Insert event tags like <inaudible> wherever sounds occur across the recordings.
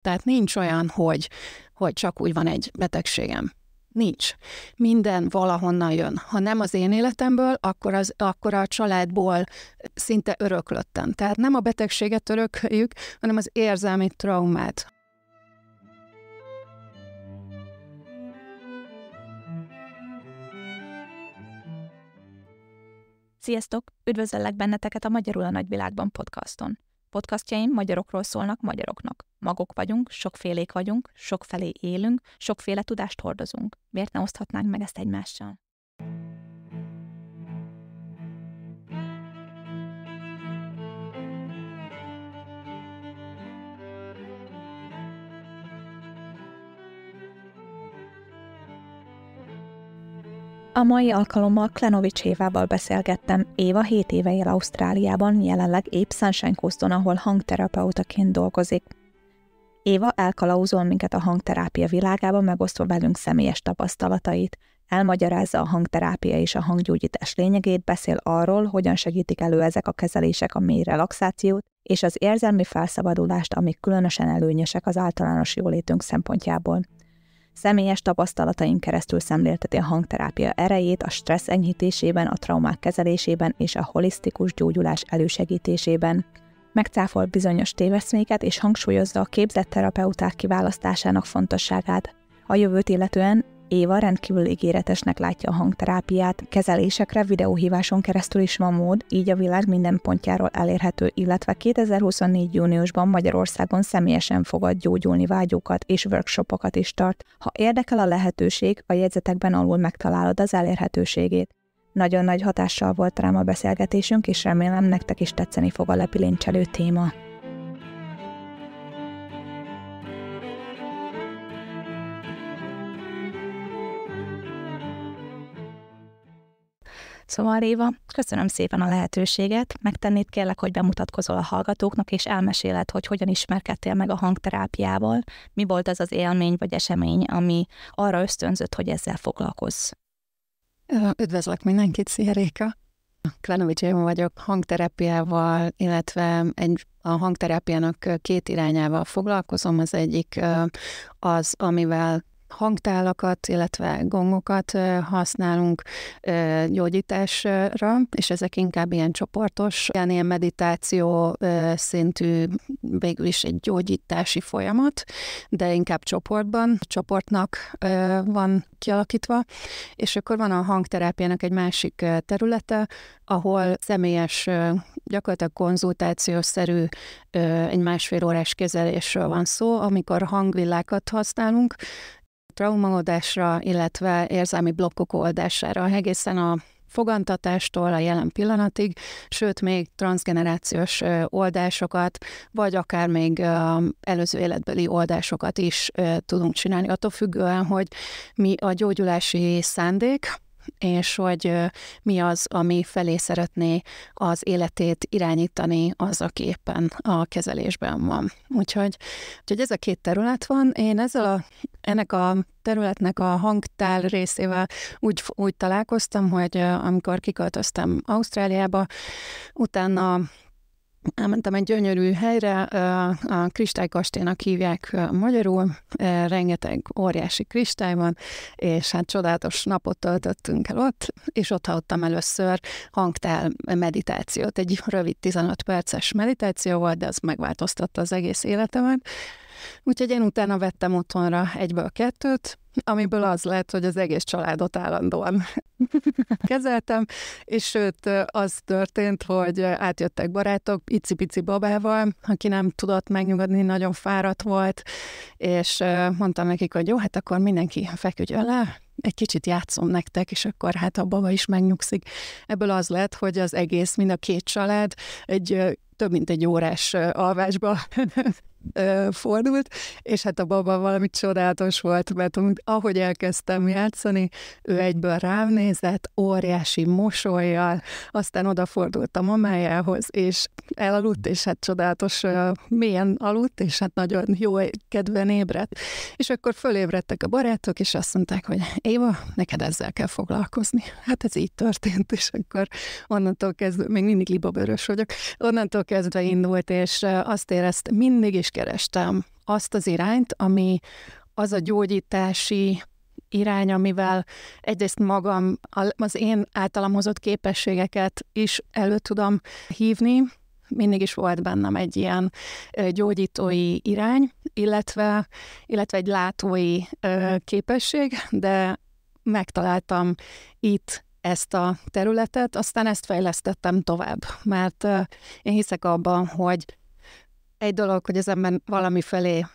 Tehát nincs olyan, hogy, hogy csak úgy van egy betegségem. Nincs. Minden valahonnan jön. Ha nem az én életemből, akkor, az, akkor a családból szinte öröklöttem. Tehát nem a betegséget örököljük, hanem az érzelmi traumát. Sziasztok! Üdvözöllek benneteket a Magyarul a Nagyvilágban podcaston. Podcastjaim magyarokról szólnak magyaroknak. Magok vagyunk, sokfélék vagyunk, sokfelé élünk, sokféle tudást hordozunk. Miért ne oszthatnánk meg ezt egymással? A mai alkalommal Klenovics Évával beszélgettem. Éva 7 éve él Ausztráliában, jelenleg épp Sunshine Coaston, ahol hangterapeutaként dolgozik. Éva elkalauzol minket a hangterápia világába, megosztva velünk személyes tapasztalatait. Elmagyarázza a hangterápia és a hanggyógyítás lényegét, beszél arról, hogyan segítik elő ezek a kezelések a mély relaxációt, és az érzelmi felszabadulást, amik különösen előnyösek az általános jólétünk szempontjából. Személyes tapasztalataim keresztül szemlélteti a hangterápia erejét a stressz enyhítésében, a traumák kezelésében és a holisztikus gyógyulás elősegítésében. Megcáfol bizonyos téveszméket és hangsúlyozza a képzett terapeuták kiválasztásának fontosságát. A jövőt illetően Éva rendkívül ígéretesnek látja a hangterápiát, kezelésekre videóhíváson keresztül is van mód, így a világ minden pontjáról elérhető, illetve 2024. júniusban Magyarországon személyesen fogad gyógyulni vágyókat és workshopokat is tart. Ha érdekel a lehetőség, a jegyzetekben alul megtalálod az elérhetőségét. Nagyon nagy hatással volt rám a beszélgetésünk, és remélem nektek is tetszeni fog a lepiléncselő téma. Szóval Réva, köszönöm szépen a lehetőséget, megtennéd kérlek, hogy bemutatkozol a hallgatóknak, és elmeséled, hogy hogyan ismerkedtél meg a hangterápiával, mi volt az az élmény vagy esemény, ami arra ösztönzött, hogy ezzel foglalkozz. Üdvözlök mindenkit, szia Réka! Klenovics Éva vagyok, hangterápiával, illetve egy, a hangterápiának két irányával foglalkozom. Az egyik az, amivel hangtálakat, illetve gongokat használunk gyógyításra, és ezek inkább ilyen csoportos, ilyen, ilyen meditáció szintű, végül is egy gyógyítási folyamat, de inkább csoportban, csoportnak van kialakítva, és akkor van a hangterápiának egy másik területe, ahol személyes, gyakorlatilag konzultációszerű egy másfél órás kezelésről van szó, amikor hangvillákat használunk, traumaoldásra, illetve érzelmi blokkok oldására, egészen a fogantatástól a jelen pillanatig, sőt még transgenerációs oldásokat, vagy akár még előző életbeli oldásokat is tudunk csinálni, attól függően, hogy mi a gyógyulási szándék, és hogy mi az, ami felé szeretné az életét irányítani az, aki éppen a kezelésben van. Úgyhogy, úgyhogy ez a két terület van. Én ezzel a ennek a területnek a hangtál részével úgy, úgy találkoztam, hogy amikor kiköltöztem Ausztráliába, utána Elmentem egy gyönyörű helyre, a kristálykastélynak hívják magyarul, rengeteg óriási kristály van, és hát csodálatos napot töltöttünk el ott, és ott hallottam először hangtál meditációt, egy rövid 15 perces meditáció volt, de az megváltoztatta az egész életemet, Úgyhogy én utána vettem otthonra egyből kettőt, amiből az lett, hogy az egész családot állandóan <laughs> kezeltem, és sőt, az történt, hogy átjöttek barátok icipici babával, aki nem tudott megnyugodni, nagyon fáradt volt, és mondtam nekik, hogy jó, hát akkor mindenki feküdjön le, egy kicsit játszom nektek, és akkor hát a baba is megnyugszik. Ebből az lett, hogy az egész, mind a két család egy több mint egy órás alvásba <laughs> ö, fordult, és hát a baba valami csodálatos volt, mert ahogy elkezdtem játszani, ő egyből rám nézett, óriási mosolyjal, aztán odafordult a mamájához, és elaludt, és hát csodálatos ö, mélyen aludt, és hát nagyon jó kedven ébredt. És akkor fölébredtek a barátok, és azt mondták, hogy Éva, neked ezzel kell foglalkozni. Hát ez így történt, és akkor onnantól kezdve, még mindig libabörös vagyok, onnantól kezdve indult, és azt éreztem mindig, is is kerestem azt az irányt, ami az a gyógyítási irány, amivel egyrészt magam az én általam hozott képességeket is elő tudom hívni, mindig is volt bennem egy ilyen gyógyítói irány, illetve, illetve egy látói képesség, de megtaláltam itt ezt a területet, aztán ezt fejlesztettem tovább, mert én hiszek abban, hogy egy dolog, hogy az ember valami felé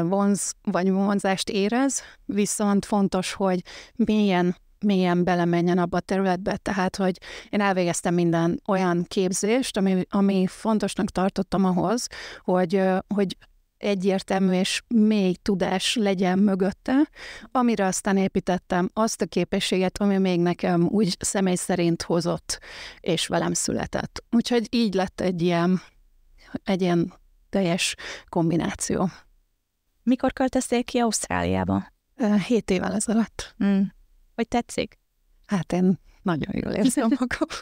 vonz, vagy vonzást érez, viszont fontos, hogy milyen milyen belemenjen abba a területbe. Tehát, hogy én elvégeztem minden olyan képzést, ami, ami fontosnak tartottam ahhoz, hogy, hogy egyértelmű és mély tudás legyen mögötte, amire aztán építettem azt a képességet, ami még nekem úgy személy szerint hozott és velem született. Úgyhogy így lett egy ilyen egy ilyen teljes kombináció. Mikor költöztél ki Ausztráliába? Hét évvel ezelőtt. Mm. Hogy tetszik? Hát én nagyon jól érzem magam. <laughs>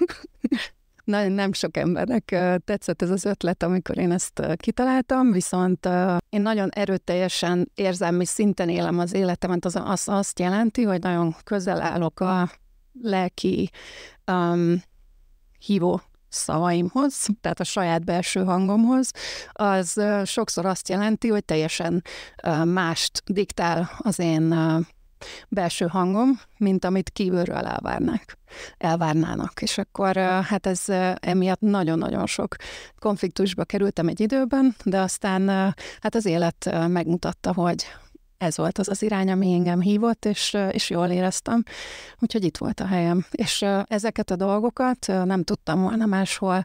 Nagyon nem sok embernek tetszett ez az ötlet, amikor én ezt kitaláltam, viszont én nagyon erőteljesen érzelmi szinten élem az életemet, az, az azt jelenti, hogy nagyon közel állok a lelki um, hívó szavaimhoz, tehát a saját belső hangomhoz, az sokszor azt jelenti, hogy teljesen mást diktál az én belső hangom, mint amit kívülről elvárnák, elvárnának. És akkor hát ez emiatt nagyon-nagyon sok konfliktusba kerültem egy időben, de aztán hát az élet megmutatta, hogy, ez volt az az irány, ami engem hívott, és, és jól éreztem. Úgyhogy itt volt a helyem. És ezeket a dolgokat nem tudtam volna máshol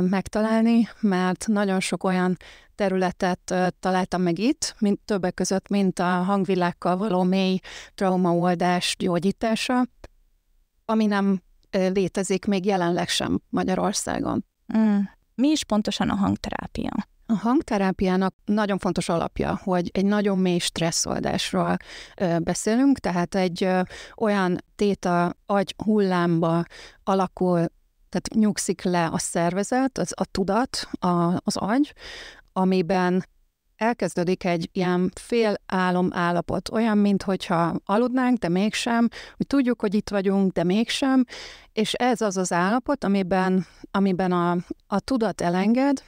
megtalálni, mert nagyon sok olyan területet találtam meg itt, mint többek között, mint a hangvilágkal való mély traumaoldás gyógyítása, ami nem létezik még jelenleg sem Magyarországon. Mm. Mi is pontosan a hangterápia? A hangterápiának nagyon fontos alapja, hogy egy nagyon mély stresszoldásról beszélünk, tehát egy olyan téta agy hullámba alakul, tehát nyugszik le a szervezet, az a tudat, a, az agy, amiben elkezdődik egy ilyen fél álom állapot, olyan, mintha aludnánk, de mégsem, hogy tudjuk, hogy itt vagyunk, de mégsem, és ez az az állapot, amiben, amiben a, a tudat elenged,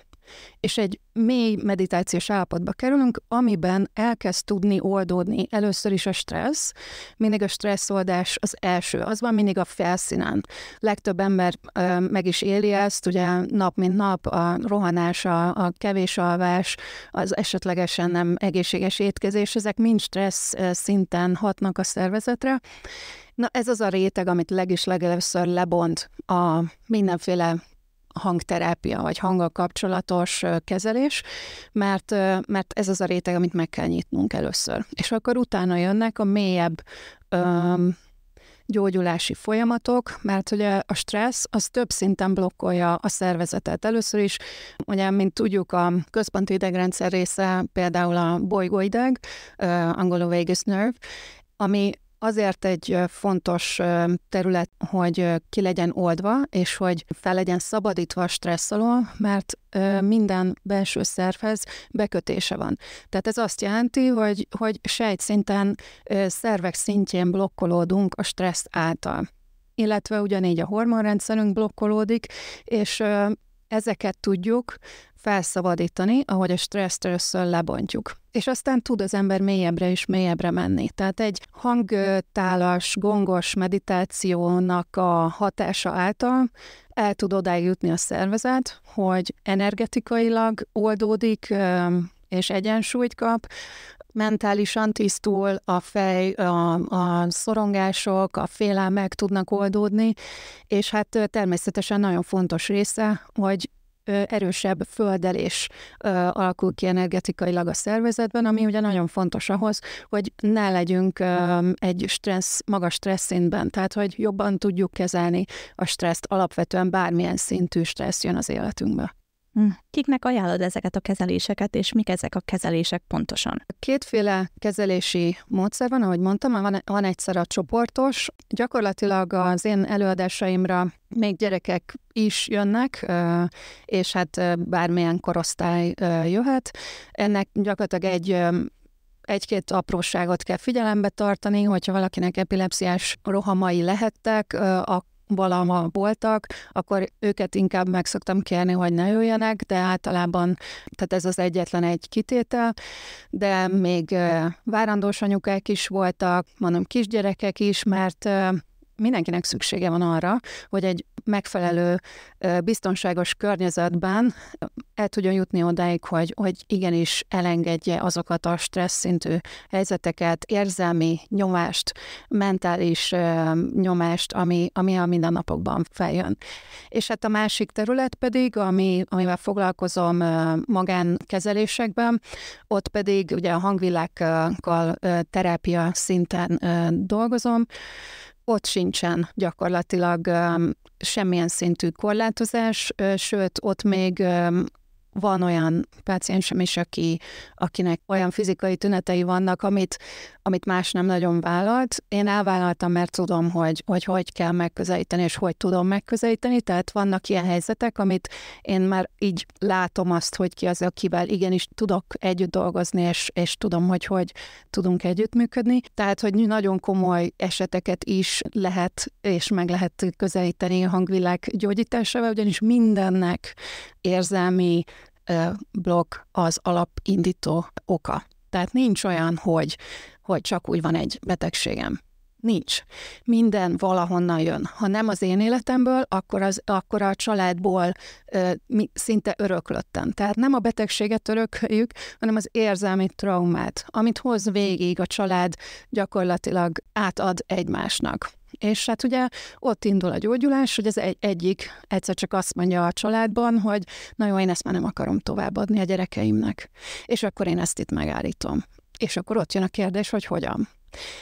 és egy mély meditációs állapotba kerülünk, amiben elkezd tudni oldódni először is a stressz. Mindig a stresszoldás az első, az van mindig a felszínen. Legtöbb ember ö, meg is éli ezt, ugye nap mint nap a rohanás, a, a kevés alvás, az esetlegesen nem egészséges étkezés, ezek mind stressz szinten hatnak a szervezetre. Na ez az a réteg, amit legis legelőször lebont a mindenféle hangterápia vagy hanggal kapcsolatos kezelés, mert, mert ez az a réteg, amit meg kell nyitnunk először. És akkor utána jönnek a mélyebb öm, gyógyulási folyamatok, mert ugye a stressz az több szinten blokkolja a szervezetet. Először is, ugye, mint tudjuk, a központi idegrendszer része például a bolygóideg, angolul vagus nerve, ami Azért egy fontos terület, hogy ki legyen oldva, és hogy fel legyen szabadítva a stressz alól, mert minden belső szervhez bekötése van. Tehát ez azt jelenti, hogy, hogy szinten, szervek szintjén blokkolódunk a stressz által. Illetve ugyanígy a hormonrendszerünk blokkolódik, és ezeket tudjuk felszabadítani, ahogy a stresszt először lebontjuk. És aztán tud az ember mélyebbre és mélyebbre menni. Tehát egy hangtálas, gongos meditációnak a hatása által el tud odáig jutni a szervezet, hogy energetikailag oldódik, és egyensúlyt kap, mentálisan tisztul, a fej, a, a szorongások, a félelmek tudnak oldódni, és hát természetesen nagyon fontos része, hogy erősebb földelés alakul ki energetikailag a szervezetben, ami ugye nagyon fontos ahhoz, hogy ne legyünk egy stressz, magas stressz szintben, tehát hogy jobban tudjuk kezelni a stresszt, alapvetően bármilyen szintű stressz jön az életünkbe. Hm. Kiknek ajánlod ezeket a kezeléseket, és mik ezek a kezelések pontosan? Kétféle kezelési módszer van, ahogy mondtam, van, van egyszer a csoportos. Gyakorlatilag az én előadásaimra még gyerekek is jönnek, és hát bármilyen korosztály jöhet. Ennek gyakorlatilag egy egy-két apróságot kell figyelembe tartani, hogyha valakinek epilepsziás rohamai lehettek, akkor valaha voltak, akkor őket inkább meg szoktam kérni, hogy ne jöjjenek, de általában, tehát ez az egyetlen egy kitétel, de még várandós anyukák is voltak, mondom kisgyerekek is, mert mindenkinek szüksége van arra, hogy egy megfelelő, biztonságos környezetben el tudjon jutni odáig, hogy, hogy igenis elengedje azokat a stressz szintű helyzeteket, érzelmi nyomást, mentális nyomást, ami, ami a mindennapokban feljön. És hát a másik terület pedig, ami, amivel foglalkozom magánkezelésekben, ott pedig ugye a hangvilágkal terápia szinten dolgozom, ott sincsen gyakorlatilag semmilyen szintű korlátozás, sőt, ott még van olyan páciensem is, aki, akinek olyan fizikai tünetei vannak, amit, amit más nem nagyon vállalt. Én elvállaltam, mert tudom, hogy, hogy hogy kell megközelíteni, és hogy tudom megközelíteni, tehát vannak ilyen helyzetek, amit én már így látom azt, hogy ki az, akivel igenis tudok együtt dolgozni, és, és tudom, hogy hogy tudunk együttműködni. Tehát, hogy nagyon komoly eseteket is lehet, és meg lehet közelíteni a hangvilág gyógyításával, ugyanis mindennek érzelmi blog az alapindító oka. Tehát nincs olyan, hogy, hogy csak úgy van egy betegségem. Nincs. Minden valahonnan jön. Ha nem az én életemből, akkor, az, akkor a családból ö, mi, szinte öröklöttem. Tehát nem a betegséget örököljük, hanem az érzelmi traumát, amit hoz végig a család gyakorlatilag átad egymásnak. És hát ugye ott indul a gyógyulás, hogy az egy, egyik egyszer csak azt mondja a családban, hogy na jó, én ezt már nem akarom továbbadni a gyerekeimnek. És akkor én ezt itt megállítom. És akkor ott jön a kérdés, hogy hogyan.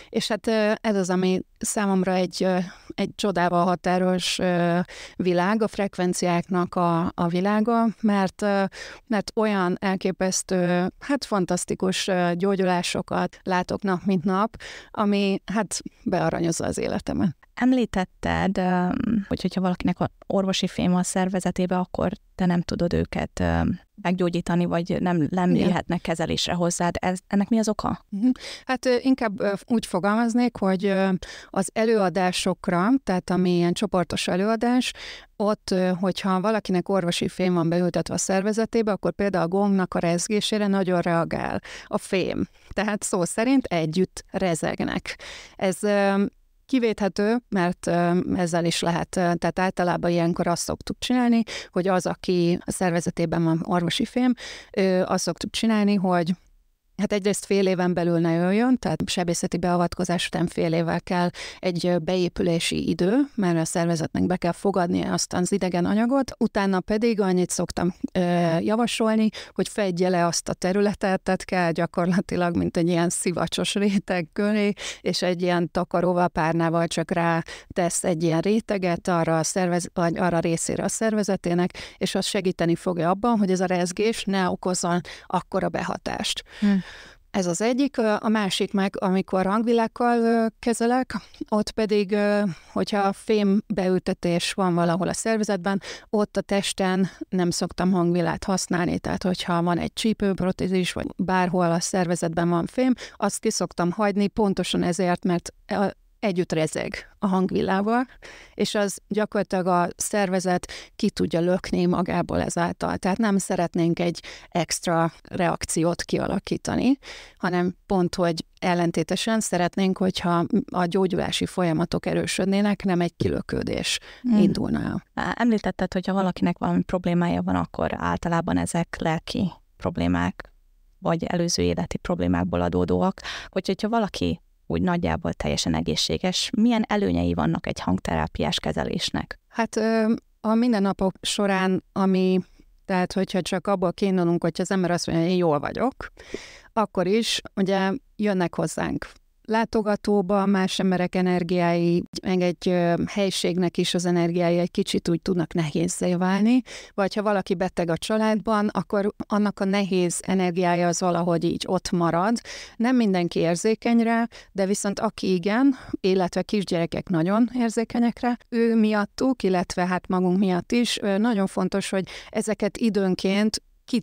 És hát ez az, ami számomra egy, egy csodával határos világ, a frekvenciáknak a, a világa, mert, mert olyan elképesztő, hát fantasztikus gyógyulásokat látok nap, mint nap, ami hát bearanyozza az életemet. Említetted, hogy hogyha valakinek orvosi fém a szervezetébe, akkor te nem tudod őket meggyógyítani, vagy nem lemlélhetnek kezelésre hozzád. Ez, ennek mi az oka? Mhm. Hát inkább úgy fogalmaznék, hogy az előadásokra, tehát ami ilyen csoportos előadás, ott, hogyha valakinek orvosi fém van beültetve a szervezetébe, akkor például a gongnak a rezgésére nagyon reagál a fém. Tehát szó szerint együtt rezegnek. Ez Kivéthető, mert ezzel is lehet, tehát általában ilyenkor azt szoktuk csinálni, hogy az, aki a szervezetében van orvosi fém, azt szoktuk csinálni, hogy Hát egyrészt fél éven belül ne jöjjön, tehát sebészeti beavatkozás után fél évvel kell egy beépülési idő, mert a szervezetnek be kell fogadnia azt az idegen anyagot, utána pedig annyit szoktam ö, javasolni, hogy fedje le azt a területet, tehát kell gyakorlatilag, mint egy ilyen szivacsos réteg köré, és egy ilyen takaróval, párnával csak rá tesz egy ilyen réteget arra a, szervez, vagy arra részére a szervezetének, és az segíteni fogja abban, hogy ez a rezgés ne okozzon akkora behatást. Hmm. Ez az egyik. A másik meg, amikor rangvilákkal kezelek, ott pedig, hogyha a fém beültetés van valahol a szervezetben, ott a testen nem szoktam hangvilát használni, tehát hogyha van egy csípőprotézis, vagy bárhol a szervezetben van fém, azt kiszoktam hagyni, pontosan ezért, mert együtt rezeg a hangvillával, és az gyakorlatilag a szervezet ki tudja lökni magából ezáltal. Tehát nem szeretnénk egy extra reakciót kialakítani, hanem pont, hogy ellentétesen szeretnénk, hogyha a gyógyulási folyamatok erősödnének, nem egy kilökődés hmm. indulna Említetted, hogyha valakinek valami problémája van, akkor általában ezek lelki problémák vagy előző életi problémákból adódóak, hogy, hogyha valaki úgy nagyjából teljesen egészséges. Milyen előnyei vannak egy hangterápiás kezelésnek? Hát a mindennapok során, ami tehát, hogyha csak abból kiindulunk, hogyha az ember azt mondja, hogy én jól vagyok, akkor is ugye jönnek hozzánk látogatóba, más emberek energiái, meg egy helységnek is az energiái egy kicsit úgy tudnak nehézzé válni, vagy ha valaki beteg a családban, akkor annak a nehéz energiája az valahogy így ott marad. Nem mindenki érzékeny rá, de viszont aki igen, illetve kisgyerekek nagyon érzékenyek rá, ő miattuk, illetve hát magunk miatt is, nagyon fontos, hogy ezeket időnként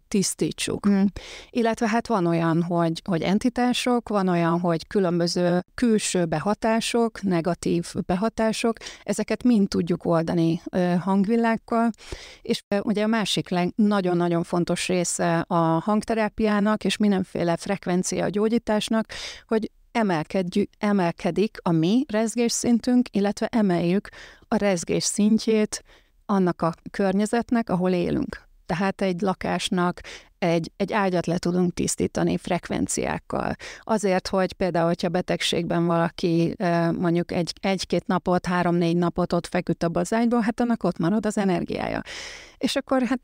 tisztítsuk. Mm. Illetve hát van olyan, hogy, hogy entitások, van olyan, hogy különböző külső behatások, negatív behatások, ezeket mind tudjuk oldani hangvilággal, és ugye a másik nagyon-nagyon fontos része a hangterápiának és mindenféle frekvencia gyógyításnak, hogy emelkedjük, emelkedik a mi rezgésszintünk, illetve emeljük a rezgés szintjét annak a környezetnek, ahol élünk. Tehát egy lakásnak egy, egy ágyat le tudunk tisztítani frekvenciákkal. Azért, hogy például, hogyha betegségben valaki mondjuk egy, egy-két napot, három-négy napot ott feküdt abba az ágyban, hát annak ott marad az energiája. És akkor hát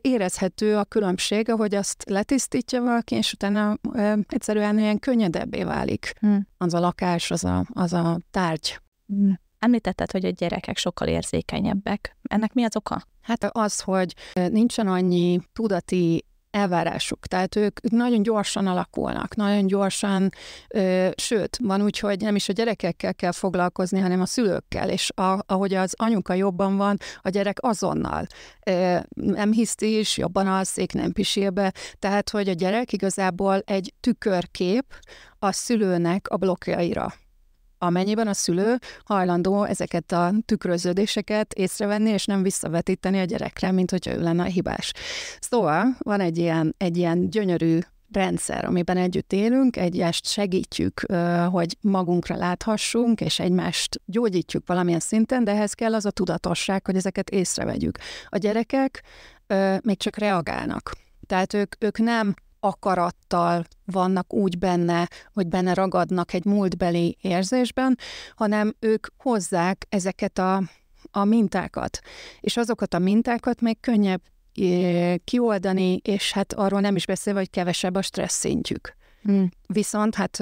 érezhető a különbség, ahogy azt letisztítja valaki, és utána ö, egyszerűen ilyen könnyedebbé válik hmm. az a lakás, az a, az a tárgy. Hmm. Említetted, hogy a gyerekek sokkal érzékenyebbek. Ennek mi az oka? Hát az, hogy nincsen annyi tudati elvárásuk. Tehát ők nagyon gyorsan alakulnak, nagyon gyorsan, ö, sőt, van úgy, hogy nem is a gyerekekkel kell foglalkozni, hanem a szülőkkel, és a, ahogy az anyuka jobban van, a gyerek azonnal ö, nem hiszti is, jobban alszik, nem pisil be, tehát hogy a gyerek igazából egy tükörkép a szülőnek a blokkjaira amennyiben a szülő hajlandó ezeket a tükröződéseket észrevenni, és nem visszavetíteni a gyerekre, mint hogyha ő lenne a hibás. Szóval van egy ilyen, egy ilyen gyönyörű rendszer, amiben együtt élünk, egymást segítjük, hogy magunkra láthassunk, és egymást gyógyítjuk valamilyen szinten, de ehhez kell az a tudatosság, hogy ezeket észrevegyük. A gyerekek még csak reagálnak. Tehát ők, ők nem akarattal vannak úgy benne, hogy benne ragadnak egy múltbeli érzésben, hanem ők hozzák ezeket a, a mintákat. És azokat a mintákat még könnyebb eh, kioldani, és hát arról nem is beszélve, hogy kevesebb a stressz szintjük. Hmm. Viszont hát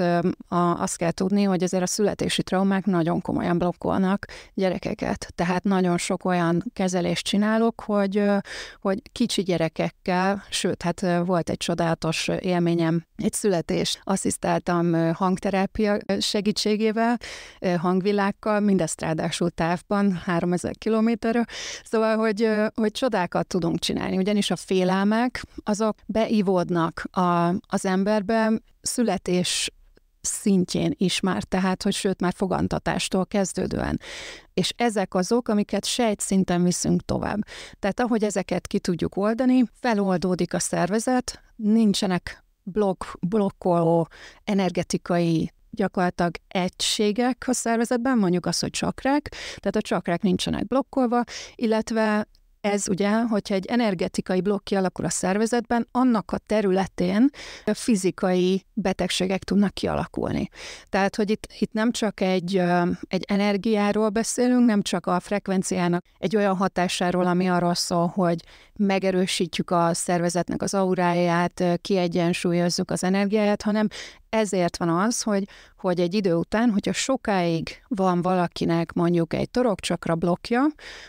a, azt kell tudni, hogy azért a születési traumák nagyon komolyan blokkolnak gyerekeket. Tehát nagyon sok olyan kezelést csinálok, hogy, hogy kicsi gyerekekkel, sőt, hát volt egy csodálatos élményem, egy születés. Asszisztáltam hangterápia segítségével, hangvilákkal, mindezt ráadásul távban, 3000 kilométerről. Szóval, hogy, hogy csodákat tudunk csinálni, ugyanis a félelmek azok beivódnak a, az emberbe, szület születés szintjén is már, tehát, hogy sőt már fogantatástól kezdődően. És ezek azok, amiket sejt szinten viszünk tovább. Tehát ahogy ezeket ki tudjuk oldani, feloldódik a szervezet, nincsenek blokk, blokkoló energetikai gyakorlatilag egységek a szervezetben, mondjuk az, hogy csakrák, tehát a csakrák nincsenek blokkolva, illetve ez ugye, hogyha egy energetikai blokk kialakul a szervezetben, annak a területén a fizikai betegségek tudnak kialakulni. Tehát, hogy itt, itt nem csak egy, egy energiáról beszélünk, nem csak a frekvenciának egy olyan hatásáról, ami arról szól, hogy megerősítjük a szervezetnek az auráját, kiegyensúlyozzuk az energiáját, hanem ezért van az, hogy, hogy egy idő után, hogyha sokáig van valakinek mondjuk egy torokcsakra blokja,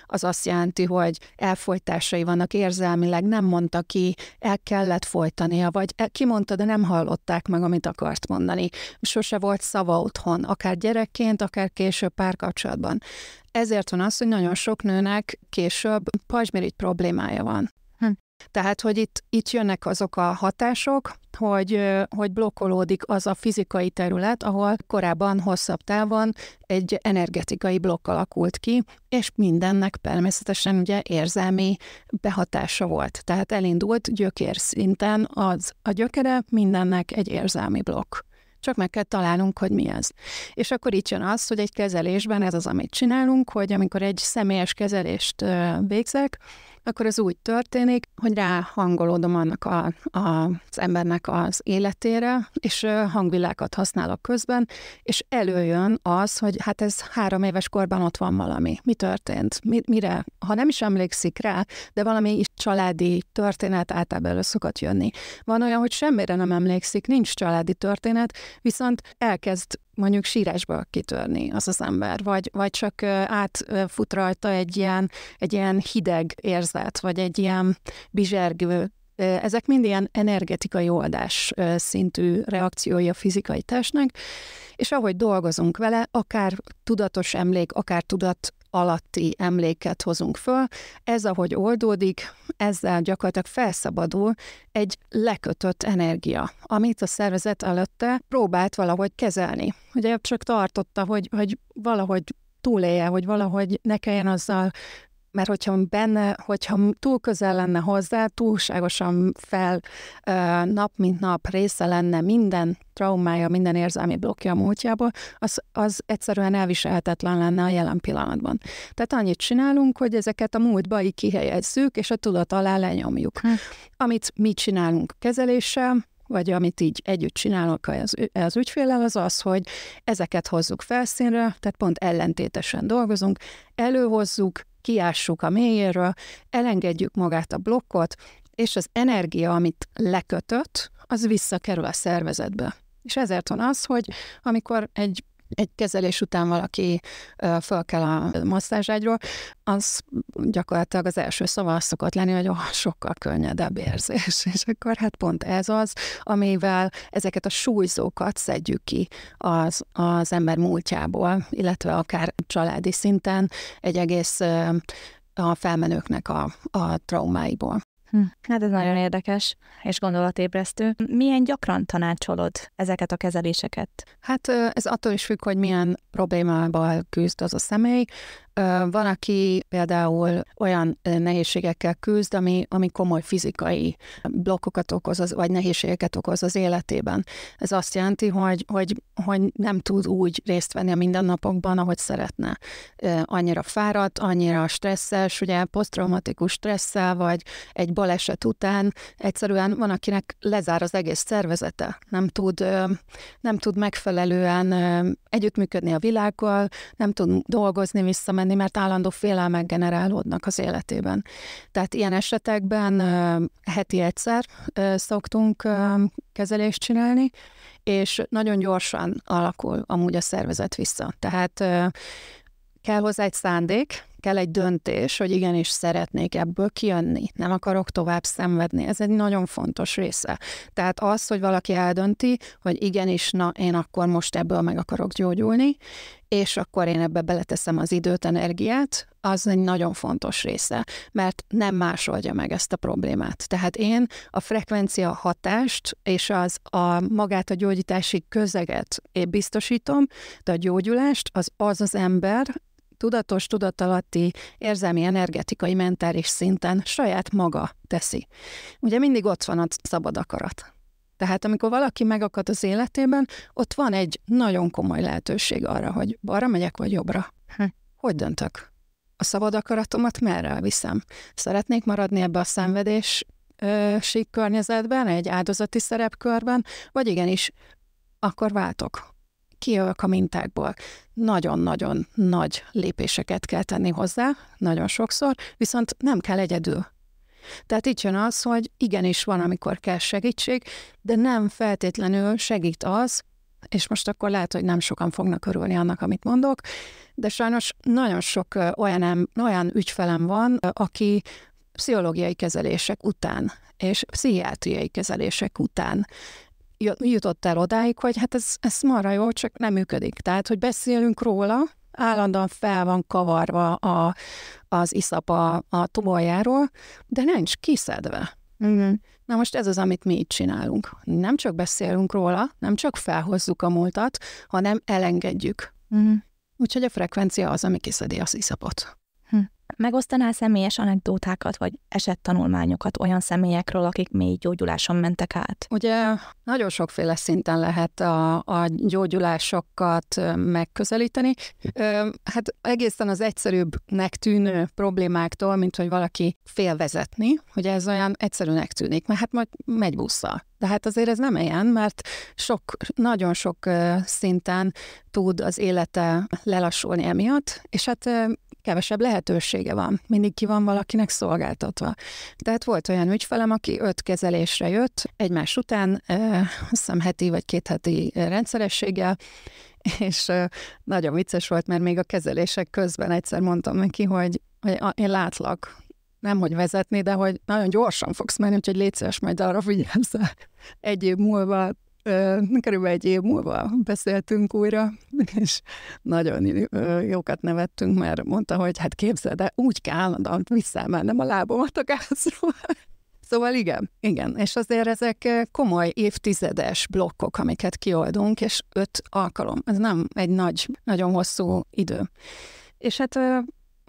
az azt jelenti, hogy elfolytásai vannak érzelmileg, nem mondta ki, el kellett folytania, vagy e, kimondta, de nem hallották meg, amit akart mondani. Sose volt szava otthon, akár gyerekként, akár később párkapcsolatban. Ezért van az, hogy nagyon sok nőnek később pajzsmirigy problémája van. Tehát, hogy itt, itt jönnek azok a hatások, hogy, hogy blokkolódik az a fizikai terület, ahol korábban hosszabb távon egy energetikai blokk alakult ki, és mindennek természetesen ugye érzelmi behatása volt. Tehát elindult gyökér szinten az a gyökere mindennek egy érzelmi blokk csak meg kell találnunk, hogy mi ez. És akkor itt jön az, hogy egy kezelésben ez az, amit csinálunk, hogy amikor egy személyes kezelést végzek, akkor az úgy történik, hogy ráhangolódom annak a, a, az embernek az életére, és hangvilágot használok közben, és előjön az, hogy hát ez három éves korban ott van valami. Mi történt? Mi, mire? Ha nem is emlékszik rá, de valami is családi történet általában elő szokott jönni. Van olyan, hogy semmire nem emlékszik, nincs családi történet, viszont elkezd mondjuk sírásba kitörni az az ember, vagy, vagy csak átfut rajta egy ilyen, egy ilyen hideg érzet, vagy egy ilyen bizsergő ezek mind ilyen energetikai oldás szintű reakciói a fizikai testnek, és ahogy dolgozunk vele, akár tudatos emlék, akár tudat alatti emléket hozunk föl. Ez, ahogy oldódik, ezzel gyakorlatilag felszabadul egy lekötött energia, amit a szervezet előtte próbált valahogy kezelni. Ugye csak tartotta, hogy, hogy valahogy túlélje, hogy valahogy ne kelljen azzal mert hogyha benne, hogyha túl közel lenne hozzá, túlságosan fel nap mint nap része lenne minden traumája, minden érzelmi blokkja a múltjából, az, az egyszerűen elviselhetetlen lenne a jelen pillanatban. Tehát annyit csinálunk, hogy ezeket a múltba így kihelyezzük, és a tudat alá lenyomjuk. Hm. Amit mi csinálunk kezeléssel, vagy amit így együtt csinálok az, az ügyfélel, az az, hogy ezeket hozzuk felszínre, tehát pont ellentétesen dolgozunk, előhozzuk, kiássuk a mélyéről, elengedjük magát a blokkot, és az energia, amit lekötött, az visszakerül a szervezetbe. És ezért van az, hogy amikor egy egy kezelés után valaki föl kell a masszázságyról, az gyakorlatilag az első szava az szokott lenni, hogy oh, sokkal könnyedebb érzés. <laughs> És akkor hát pont ez az, amivel ezeket a súlyzókat szedjük ki az, az ember múltjából, illetve akár családi szinten egy egész a felmenőknek a, a traumáiból. Hm. Hát ez nagyon érdekes és gondolatébresztő. Milyen gyakran tanácsolod ezeket a kezeléseket? Hát ez attól is függ, hogy milyen problémával küzd az a személy. Van, aki például olyan nehézségekkel küzd, ami, ami komoly fizikai blokkokat okoz, az, vagy nehézségeket okoz az életében. Ez azt jelenti, hogy, hogy, hogy nem tud úgy részt venni a mindennapokban, ahogy szeretne. Annyira fáradt, annyira stresszes, ugye posztraumatikus stresszel, vagy egy baleset után egyszerűen van, akinek lezár az egész szervezete. Nem tud, nem tud megfelelően együttműködni a világgal, nem tud dolgozni vissza, menni, mert állandó félelmek generálódnak az életében. Tehát ilyen esetekben heti egyszer szoktunk kezelést csinálni, és nagyon gyorsan alakul amúgy a szervezet vissza. Tehát kell hozzá egy szándék, kell egy döntés, hogy igenis szeretnék ebből kijönni, nem akarok tovább szenvedni. Ez egy nagyon fontos része. Tehát az, hogy valaki eldönti, hogy igenis, na én akkor most ebből meg akarok gyógyulni, és akkor én ebbe beleteszem az időt, energiát, az egy nagyon fontos része, mert nem másolja meg ezt a problémát. Tehát én a frekvencia hatást és az a magát a gyógyítási közeget én biztosítom, de a gyógyulást az az az ember, tudatos, tudatalatti, érzelmi, energetikai, mentális szinten saját maga teszi. Ugye mindig ott van a szabad akarat. Tehát amikor valaki megakad az életében, ott van egy nagyon komoly lehetőség arra, hogy balra megyek, vagy jobbra. Hm. Hogy döntök? A szabad akaratomat merre viszem? Szeretnék maradni ebbe a szenvedés sík környezetben, egy áldozati szerepkörben, vagy igenis, akkor váltok kijövök a mintákból. Nagyon-nagyon nagy lépéseket kell tenni hozzá, nagyon sokszor, viszont nem kell egyedül. Tehát itt jön az, hogy igenis van, amikor kell segítség, de nem feltétlenül segít az, és most akkor lehet, hogy nem sokan fognak örülni annak, amit mondok, de sajnos nagyon sok olyan, olyan ügyfelem van, aki pszichológiai kezelések után és pszichiátriai kezelések után jutott el odáig, hogy hát ez, ez marra jó, csak nem működik. Tehát, hogy beszélünk róla, állandóan fel van kavarva a, az iszap a, a tuboljáról, de nincs kiszedve. Mm-hmm. Na most ez az, amit mi itt csinálunk. Nem csak beszélünk róla, nem csak felhozzuk a múltat, hanem elengedjük. Mm-hmm. Úgyhogy a frekvencia az, ami kiszedi az iszapot. Megosztanál személyes anekdótákat vagy esettanulmányokat olyan személyekről, akik mély gyógyuláson mentek át? Ugye nagyon sokféle szinten lehet a, a gyógyulásokat megközelíteni. Hát egészen az egyszerűbbnek tűnő problémáktól, mint hogy valaki vezetni, hogy ez olyan egyszerűnek tűnik, mert hát majd megy busszal. De hát azért ez nem ilyen, mert sok, nagyon sok szinten tud az élete lelassulni emiatt, és hát kevesebb lehetősége van, mindig ki van valakinek szolgáltatva. Tehát volt olyan ügyfelem, aki öt kezelésre jött egymás után, eh, azt hiszem heti vagy két heti rendszerességgel, és nagyon vicces volt, mert még a kezelések közben egyszer mondtam neki, hogy, hogy én látlak, nem hogy vezetni, de hogy nagyon gyorsan fogsz menni, úgyhogy légy szíves, majd arra figyelsz. Egy év múlva körülbelül egy év múlva beszéltünk újra, és nagyon jókat nevettünk, mert mondta, hogy hát képzeld, de úgy kell állandóan visszaemelnem a lábomat a gázról. Szóval igen, igen, és azért ezek komoly évtizedes blokkok, amiket kioldunk, és öt alkalom, ez nem egy nagy, nagyon hosszú idő. És hát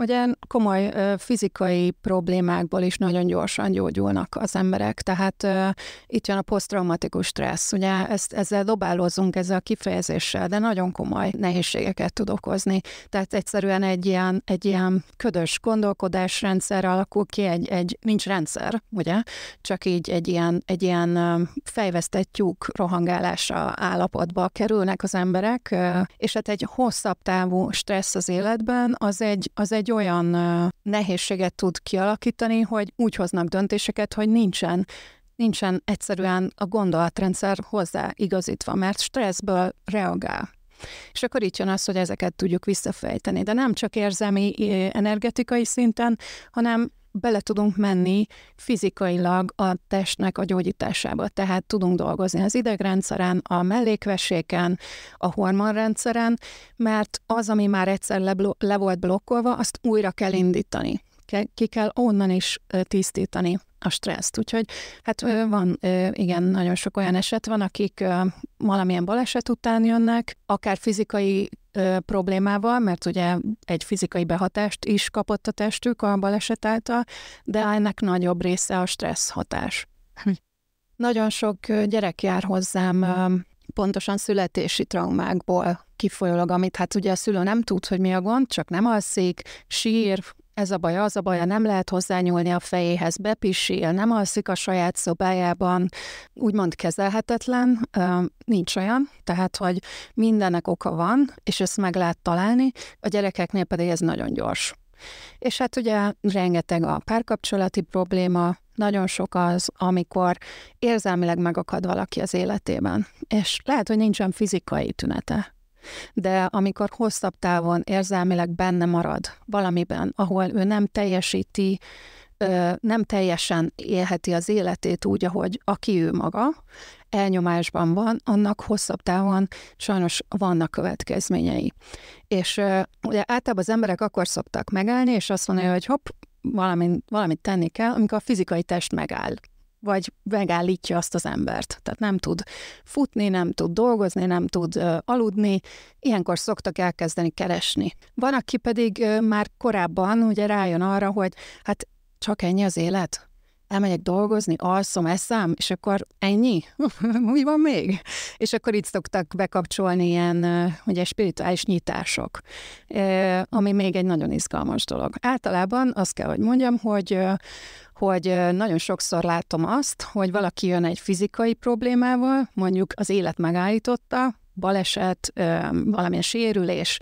Ugye komoly fizikai problémákból is nagyon gyorsan gyógyulnak az emberek, tehát uh, itt jön a posztraumatikus stressz, ugye ezt, ezzel dobálózunk ezzel a kifejezéssel, de nagyon komoly nehézségeket tud okozni. Tehát egyszerűen egy ilyen, egy ilyen ködös gondolkodásrendszer alakul ki, egy, egy nincs rendszer, ugye, csak így egy ilyen, egy ilyen fejvesztett tyúk rohangálása állapotba kerülnek az emberek, és hát egy hosszabb távú stressz az életben, az egy, az egy egy olyan nehézséget tud kialakítani, hogy úgy hoznak döntéseket, hogy nincsen nincsen egyszerűen a gondolatrendszer hozzá igazítva, mert stresszből reagál. És akkor itt jön az, hogy ezeket tudjuk visszafejteni. De nem csak érzelmi, energetikai szinten, hanem bele tudunk menni fizikailag a testnek a gyógyításába, tehát tudunk dolgozni az idegrendszeren, a mellékveséken, a hormonrendszeren, mert az, ami már egyszer le, le volt blokkolva, azt újra kell indítani. Ki kell onnan is tisztítani a stresszt. Úgyhogy hát van, igen, nagyon sok olyan eset van, akik valamilyen baleset után jönnek, akár fizikai ö, problémával, mert ugye egy fizikai behatást is kapott a testük a baleset által, de ennek nagyobb része a stressz hatás. <clears throat> Nagyon sok gyerek jár hozzám ö, pontosan születési traumákból kifolyólag, amit hát ugye a szülő nem tud, hogy mi a gond, csak nem alszik, sír, ez a baj, az a baja, nem lehet hozzányúlni a fejéhez, bepisil, nem alszik a saját szobájában, úgymond kezelhetetlen, nincs olyan, tehát, hogy mindennek oka van, és ezt meg lehet találni, a gyerekeknél pedig ez nagyon gyors. És hát ugye rengeteg a párkapcsolati probléma, nagyon sok az, amikor érzelmileg megakad valaki az életében, és lehet, hogy nincsen fizikai tünete, de amikor hosszabb távon érzelmileg benne marad valamiben, ahol ő nem teljesíti, nem teljesen élheti az életét úgy, ahogy aki ő maga, elnyomásban van, annak hosszabb távon sajnos vannak következményei. És ugye általában az emberek akkor szoktak megállni, és azt mondja, hogy hopp, valamit, valamit tenni kell, amikor a fizikai test megáll vagy megállítja azt az embert. Tehát nem tud futni, nem tud dolgozni, nem tud aludni. Ilyenkor szoktak elkezdeni keresni. Van, aki pedig már korábban ugye rájön arra, hogy hát csak ennyi az élet, elmegyek dolgozni, alszom, eszem, és akkor ennyi? <laughs> Mi van még? És akkor itt szoktak bekapcsolni ilyen, ugye, spirituális nyitások, ami még egy nagyon izgalmas dolog. Általában azt kell, hogy mondjam, hogy hogy nagyon sokszor látom azt, hogy valaki jön egy fizikai problémával, mondjuk az élet megállította, baleset, valamilyen sérülés,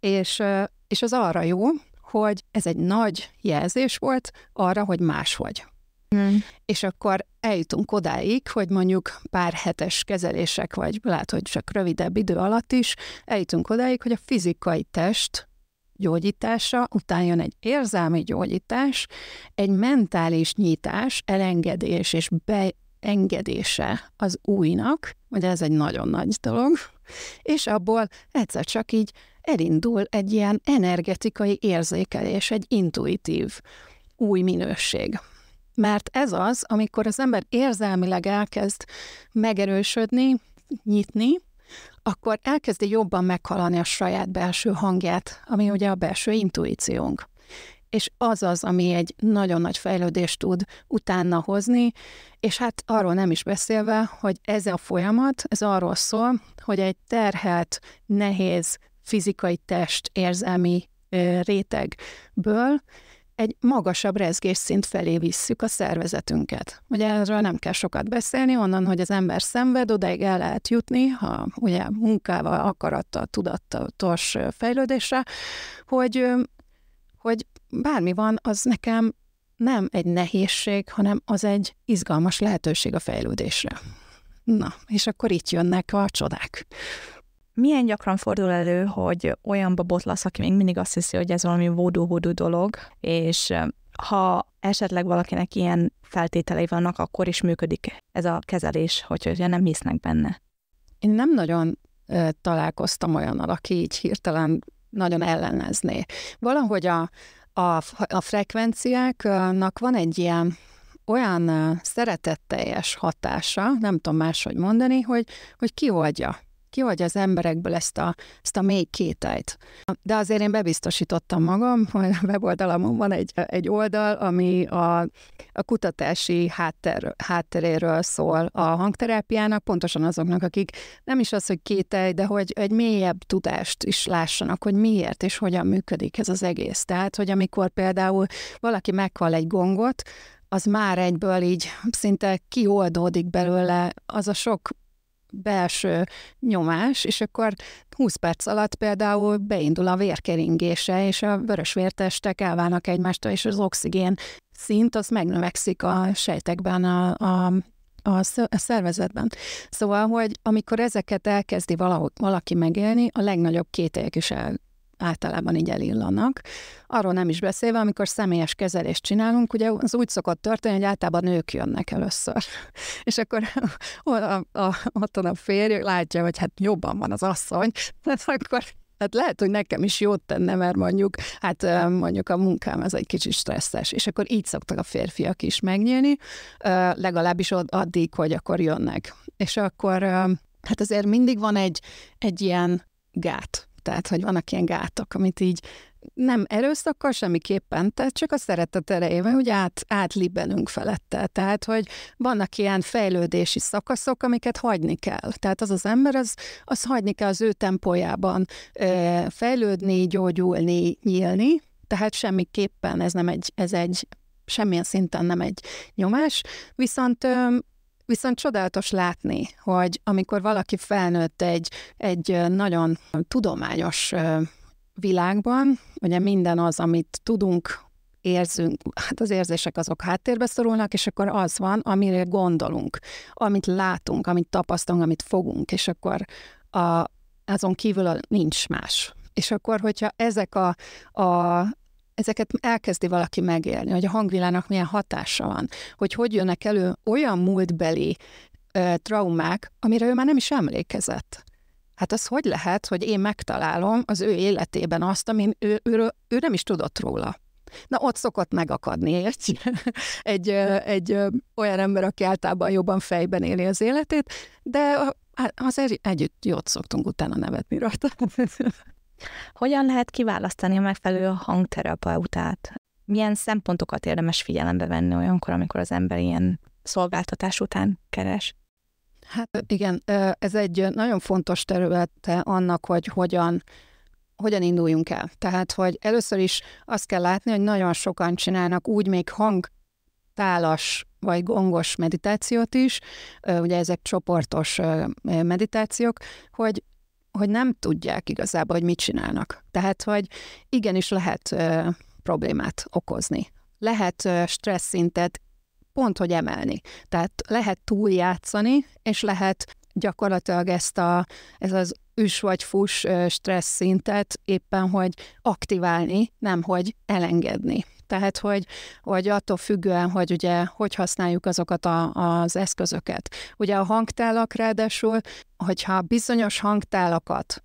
és, és az arra jó, hogy ez egy nagy jelzés volt arra, hogy máshogy Mm. És akkor eljutunk odáig, hogy mondjuk pár hetes kezelések, vagy lehet, hogy csak rövidebb idő alatt is, eljutunk odáig, hogy a fizikai test gyógyítása, után jön egy érzelmi gyógyítás, egy mentális nyitás, elengedés és beengedése az újnak, ugye ez egy nagyon nagy dolog, és abból egyszer csak így elindul egy ilyen energetikai érzékelés, egy intuitív új minőség. Mert ez az, amikor az ember érzelmileg elkezd megerősödni, nyitni, akkor elkezdi jobban meghalani a saját belső hangját, ami ugye a belső intuíciónk. És az az, ami egy nagyon nagy fejlődést tud utána hozni, és hát arról nem is beszélve, hogy ez a folyamat, ez arról szól, hogy egy terhelt, nehéz fizikai test, érzelmi rétegből egy magasabb rezgésszint felé visszük a szervezetünket. Ugye erről nem kell sokat beszélni, onnan, hogy az ember szenved, odaig el lehet jutni, ha ugye munkával, akarattal, tudattatos fejlődésre, hogy, hogy bármi van, az nekem nem egy nehézség, hanem az egy izgalmas lehetőség a fejlődésre. Na, és akkor itt jönnek a csodák. Milyen gyakran fordul elő, hogy olyan botlasz, aki még mindig azt hiszi, hogy ez valami vódú-vódú dolog, és ha esetleg valakinek ilyen feltételei vannak, akkor is működik ez a kezelés, hogyha ugye nem hisznek benne. Én nem nagyon ö, találkoztam olyannal, aki így hirtelen nagyon ellenezné. Valahogy a, a, a frekvenciáknak van egy ilyen olyan szeretetteljes hatása, nem tudom máshogy mondani, hogy, hogy kioldja kihagy az emberekből ezt a, ezt a mély kételyt. De azért én bebiztosítottam magam, <laughs> hogy a weboldalamon van egy, egy oldal, ami a, a kutatási hátter, hátteréről szól a hangterápiának, pontosan azoknak, akik nem is az, hogy kételj, de hogy egy mélyebb tudást is lássanak, hogy miért és hogyan működik ez az egész. Tehát, hogy amikor például valaki meghal egy gongot, az már egyből így szinte kioldódik belőle az a sok belső nyomás, és akkor 20 perc alatt például beindul a vérkeringése, és a vörösvértestek elválnak egymástól, és az oxigén szint az megnövekszik a sejtekben, a, a a szervezetben. Szóval, hogy amikor ezeket elkezdi valaki megélni, a legnagyobb kételyek is el, általában így elillanak. Arról nem is beszélve, amikor személyes kezelést csinálunk, ugye az úgy szokott történni, hogy általában nők jönnek először. <laughs> És akkor <laughs> a, a, a, a férj látja, hogy hát jobban van az asszony, tehát <laughs> akkor hát lehet, hogy nekem is jót tenne, mert mondjuk, hát mondjuk a munkám az egy kicsit stresszes, és akkor így szoktak a férfiak is megnyílni, legalábbis addig, hogy akkor jönnek. És akkor hát azért mindig van egy, egy ilyen gát, tehát, hogy vannak ilyen gátak, amit így nem erőszakkal semmiképpen, tehát csak a szeretet erejével, hogy át, átlibbenünk felette. Tehát, hogy vannak ilyen fejlődési szakaszok, amiket hagyni kell. Tehát az az ember, az, az hagyni kell az ő tempójában fejlődni, gyógyulni, nyílni, tehát semmiképpen ez nem egy, ez egy semmilyen szinten nem egy nyomás, viszont Viszont csodálatos látni, hogy amikor valaki felnőtt egy, egy nagyon tudományos világban, ugye minden az, amit tudunk, érzünk, hát az érzések azok háttérbe szorulnak, és akkor az van, amire gondolunk, amit látunk, amit tapasztalunk, amit fogunk, és akkor a, azon kívül a, nincs más. És akkor, hogyha ezek a, a ezeket elkezdi valaki megélni, hogy a hangvilának milyen hatása van, hogy hogy jönnek elő olyan múltbeli ö, traumák, amire ő már nem is emlékezett. Hát az hogy lehet, hogy én megtalálom az ő életében azt, amin ő, ő, ő nem is tudott róla. Na ott szokott megakadni <laughs> egy, egy, egy olyan ember, aki általában jobban fejben éli az életét, de azért együtt jót szoktunk utána nevetni rajta. <laughs> Hogyan lehet kiválasztani a megfelelő hangterapeutát? Milyen szempontokat érdemes figyelembe venni olyankor, amikor az ember ilyen szolgáltatás után keres? Hát igen, ez egy nagyon fontos területe annak, hogy hogyan hogyan induljunk el. Tehát, hogy először is azt kell látni, hogy nagyon sokan csinálnak úgy még hangtálas vagy gongos meditációt is, ugye ezek csoportos meditációk, hogy hogy nem tudják igazából, hogy mit csinálnak. Tehát, hogy igenis lehet ö, problémát okozni. Lehet ö, stressz szintet pont, hogy emelni. Tehát lehet túljátszani, és lehet gyakorlatilag ezt a, ez az üs vagy fuss stressz szintet éppen, hogy aktiválni, nem hogy elengedni. Tehát, hogy, hogy attól függően, hogy ugye hogy használjuk azokat a, az eszközöket. Ugye a hangtálak ráadásul, hogyha bizonyos hangtálakat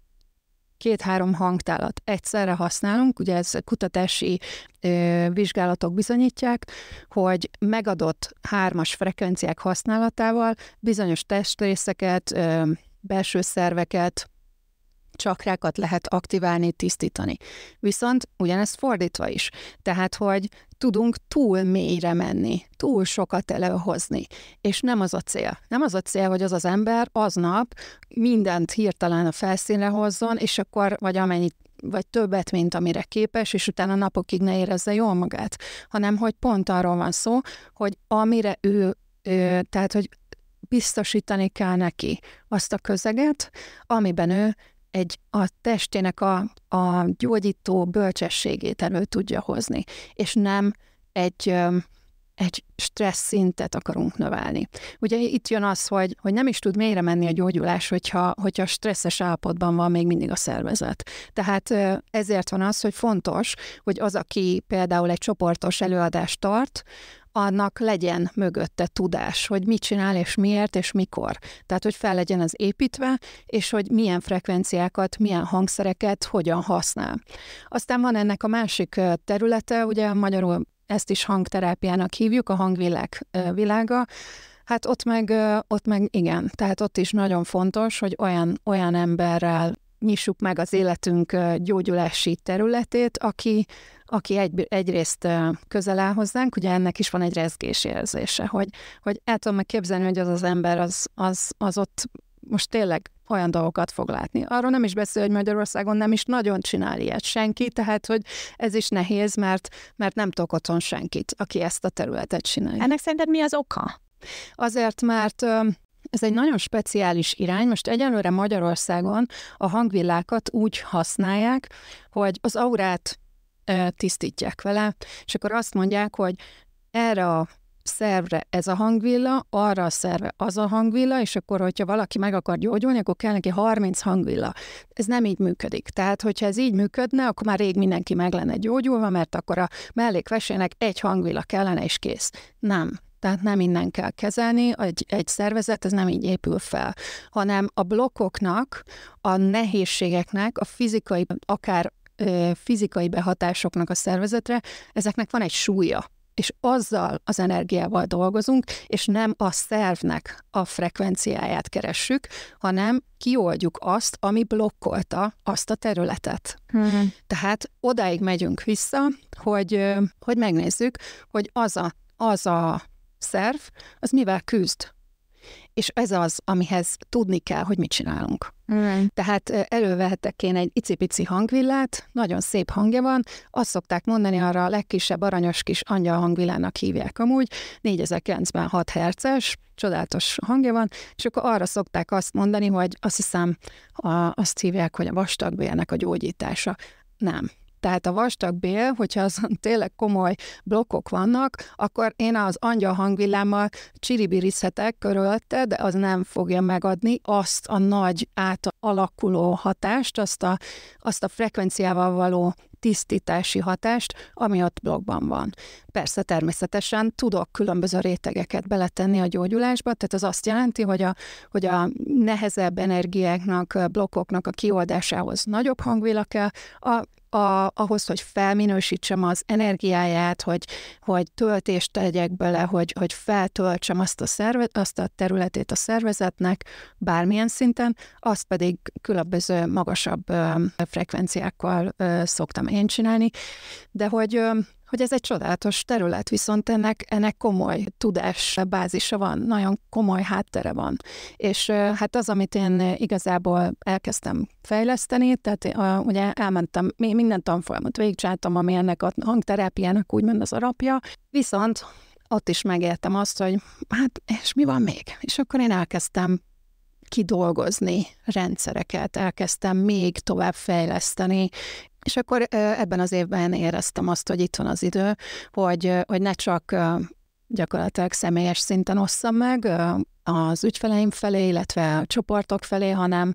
két-három hangtálat egyszerre használunk, ugye ez kutatási ö, vizsgálatok bizonyítják, hogy megadott hármas frekvenciák használatával bizonyos testrészeket, ö, belső szerveket, csakrákat lehet aktiválni, tisztítani. Viszont ugyanezt fordítva is. Tehát, hogy tudunk túl mélyre menni, túl sokat előhozni. És nem az a cél. Nem az a cél, hogy az az ember aznap mindent hirtelen a felszínre hozzon, és akkor, vagy amennyit vagy többet, mint amire képes, és utána napokig ne érezze jól magát, hanem hogy pont arról van szó, hogy amire ő, ő tehát hogy biztosítani kell neki azt a közeget, amiben ő egy a testének a, a gyógyító bölcsességét elő tudja hozni, és nem egy egy stressz szintet akarunk növelni. Ugye itt jön az, hogy, hogy nem is tud mélyre menni a gyógyulás, hogyha, hogyha stresszes állapotban van még mindig a szervezet. Tehát ezért van az, hogy fontos, hogy az, aki például egy csoportos előadást tart, annak legyen mögötte tudás, hogy mit csinál és miért és mikor. Tehát, hogy fel legyen az építve, és hogy milyen frekvenciákat, milyen hangszereket hogyan használ. Aztán van ennek a másik területe, ugye magyarul ezt is hangterápiának hívjuk, a hangvilág világa, Hát ott meg, ott meg igen, tehát ott is nagyon fontos, hogy olyan, olyan emberrel nyissuk meg az életünk gyógyulási területét, aki, aki egy, egyrészt közel áll hozzánk, ugye ennek is van egy rezgés érzése, hogy, hogy el tudom meg képzelni, hogy az az ember az, az, az ott most tényleg olyan dolgokat fog látni. Arról nem is beszél, hogy Magyarországon nem is nagyon csinál ilyet senki, tehát hogy ez is nehéz, mert, mert nem tudok otthon senkit, aki ezt a területet csinálja. Ennek szerinted mi az oka? Azért, mert ez egy nagyon speciális irány. Most egyelőre Magyarországon a hangvillákat úgy használják, hogy az aurát tisztítják vele, és akkor azt mondják, hogy erre a szervre ez a hangvilla, arra a szerve az a hangvilla, és akkor, hogyha valaki meg akar gyógyulni, akkor kell neki 30 hangvilla. Ez nem így működik. Tehát, hogyha ez így működne, akkor már rég mindenki meg lenne gyógyulva, mert akkor a mellékvesének egy hangvilla kellene, és kész. Nem. Tehát nem innen kell kezelni, egy, egy szervezet ez nem így épül fel, hanem a blokkoknak, a nehézségeknek, a fizikai, akár fizikai behatásoknak a szervezetre, ezeknek van egy súlya, és azzal az energiával dolgozunk, és nem a szervnek a frekvenciáját keressük, hanem kioldjuk azt, ami blokkolta azt a területet. Uh-huh. Tehát odáig megyünk vissza, hogy, hogy megnézzük, hogy az a, az a szerv, az mivel küzd és ez az, amihez tudni kell, hogy mit csinálunk. Mm. Tehát elővehetek én egy icipici hangvillát, nagyon szép hangja van, azt szokták mondani, arra a legkisebb aranyos kis angyal hangvillának hívják amúgy, 4096 herces, csodálatos hangja van, és akkor arra szokták azt mondani, hogy azt hiszem, a, azt hívják, hogy a vastagbélnek a gyógyítása. Nem. Tehát a vastag bél, hogyha azon <laughs> tényleg komoly blokkok vannak, akkor én az angyal hangvillámmal csiribirizhetek körülötte, de az nem fogja megadni azt a nagy átalakuló hatást, azt a, azt a frekvenciával való tisztítási hatást, ami ott blogban van. Persze természetesen tudok különböző rétegeket beletenni a gyógyulásba, tehát az azt jelenti, hogy a, hogy a nehezebb energiáknak, blokkoknak a kioldásához nagyobb hangvilla kell, a a, ahhoz, hogy felminősítsem az energiáját, hogy, hogy töltést tegyek bele, hogy, hogy feltöltsem azt a, szerve, azt a területét a szervezetnek bármilyen szinten, azt pedig különböző magasabb ö, frekvenciákkal ö, szoktam én csinálni, de hogy ö, hogy ez egy csodálatos terület, viszont ennek, ennek komoly tudásbázisa van, nagyon komoly háttere van. És hát az, amit én igazából elkezdtem fejleszteni, tehát a, ugye elmentem, minden tanfolyamot végigcsáltam, ami ennek a hangterápiának úgymond az alapja, viszont ott is megértem azt, hogy hát, és mi van még? És akkor én elkezdtem kidolgozni rendszereket, elkezdtem még tovább fejleszteni, és akkor ebben az évben éreztem azt, hogy itt van az idő, hogy, hogy ne csak gyakorlatilag személyes szinten osszam meg az ügyfeleim felé, illetve a csoportok felé, hanem,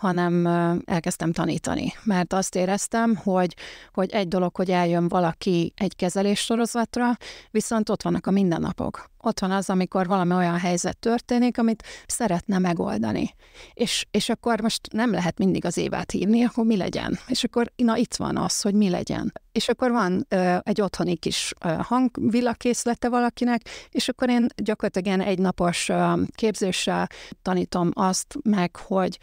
hanem elkezdtem tanítani, mert azt éreztem, hogy, hogy egy dolog, hogy eljön valaki egy sorozatra, viszont ott vannak a mindennapok. Ott van az, amikor valami olyan helyzet történik, amit szeretne megoldani. És, és akkor most nem lehet mindig az évát hívni, akkor mi legyen? És akkor na itt van az, hogy mi legyen. És akkor van ö, egy otthoni kis ö, hangvillakészlete valakinek, és akkor én gyakorlatilag ilyen egynapos ö, képzéssel tanítom azt meg, hogy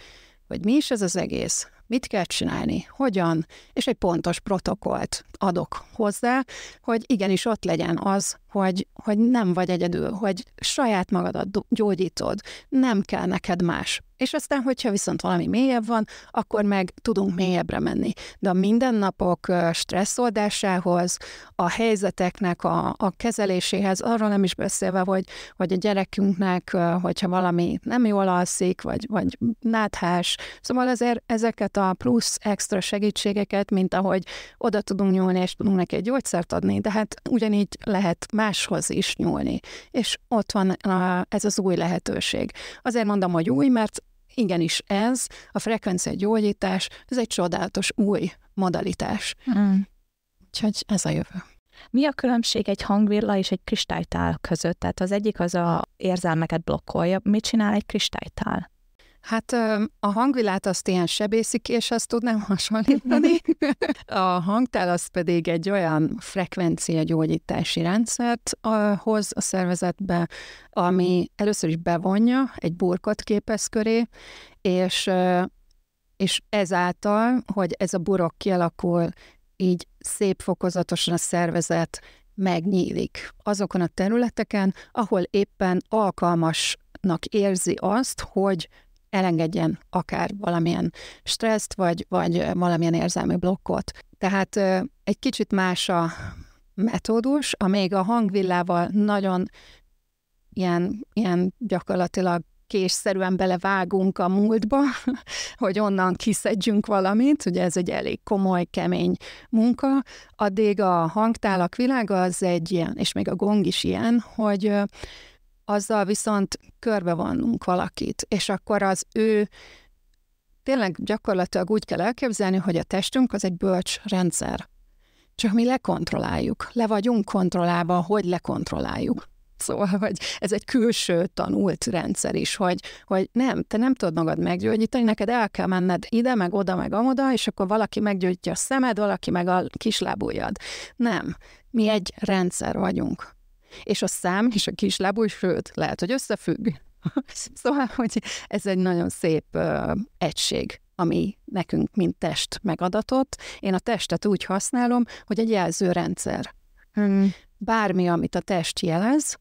hogy mi is ez az egész, mit kell csinálni, hogyan, és egy pontos protokollt adok hozzá, hogy igenis ott legyen az, hogy, hogy nem vagy egyedül, hogy saját magadat gyógyítod, nem kell neked más. És aztán, hogyha viszont valami mélyebb van, akkor meg tudunk mélyebbre menni. De a mindennapok stresszoldásához, a helyzeteknek a, a kezeléséhez, arról nem is beszélve, hogy, hogy a gyerekünknek, hogyha valami nem jól alszik, vagy, vagy náthás, szóval ezért ezeket a plusz extra segítségeket, mint ahogy oda tudunk nyúlni, és tudunk neki egy gyógyszert adni, de hát ugyanígy lehet máshoz is nyúlni. És ott van a, ez az új lehetőség. Azért mondom, hogy új, mert igenis ez, a frekvencia gyógyítás, ez egy csodálatos új modalitás. Mm. Úgyhogy ez a jövő. Mi a különbség egy hangvilla és egy kristálytál között? Tehát az egyik az a érzelmeket blokkolja. Mit csinál egy kristálytál? Hát a hangvilát azt ilyen sebészikéshez tudnám <laughs> hasonlítani, a hangtál az pedig egy olyan frekvencia gyógyítási rendszert hoz a szervezetbe, ami először is bevonja, egy burkot képez köré, és, és ezáltal, hogy ez a burok kialakul, így szép fokozatosan a szervezet megnyílik azokon a területeken, ahol éppen alkalmasnak érzi azt, hogy elengedjen akár valamilyen stresszt, vagy, vagy valamilyen érzelmi blokkot. Tehát egy kicsit más a metódus, amíg a hangvillával nagyon ilyen, ilyen gyakorlatilag késszerűen belevágunk a múltba, <laughs> hogy onnan kiszedjünk valamit, ugye ez egy elég komoly, kemény munka, addig a hangtálak világa az egy ilyen, és még a gong is ilyen, hogy azzal viszont körbevonnunk valakit, és akkor az ő tényleg gyakorlatilag úgy kell elképzelni, hogy a testünk az egy bölcs rendszer. Csak mi lekontrolláljuk, le vagyunk kontrollálva, hogy lekontrolláljuk. Szóval, hogy ez egy külső tanult rendszer is, hogy, hogy nem, te nem tudod magad meggyógyítani, neked el kell menned ide, meg oda, meg amoda, és akkor valaki meggyógyítja a szemed, valaki meg a kislábújad. Nem, mi egy rendszer vagyunk. És a szám és a kislábú is, sőt, lehet, hogy összefügg. <laughs> szóval, hogy ez egy nagyon szép uh, egység ami nekünk, mint test megadatott. Én a testet úgy használom, hogy egy jelzőrendszer. Hmm. Bármi, amit a test jelez,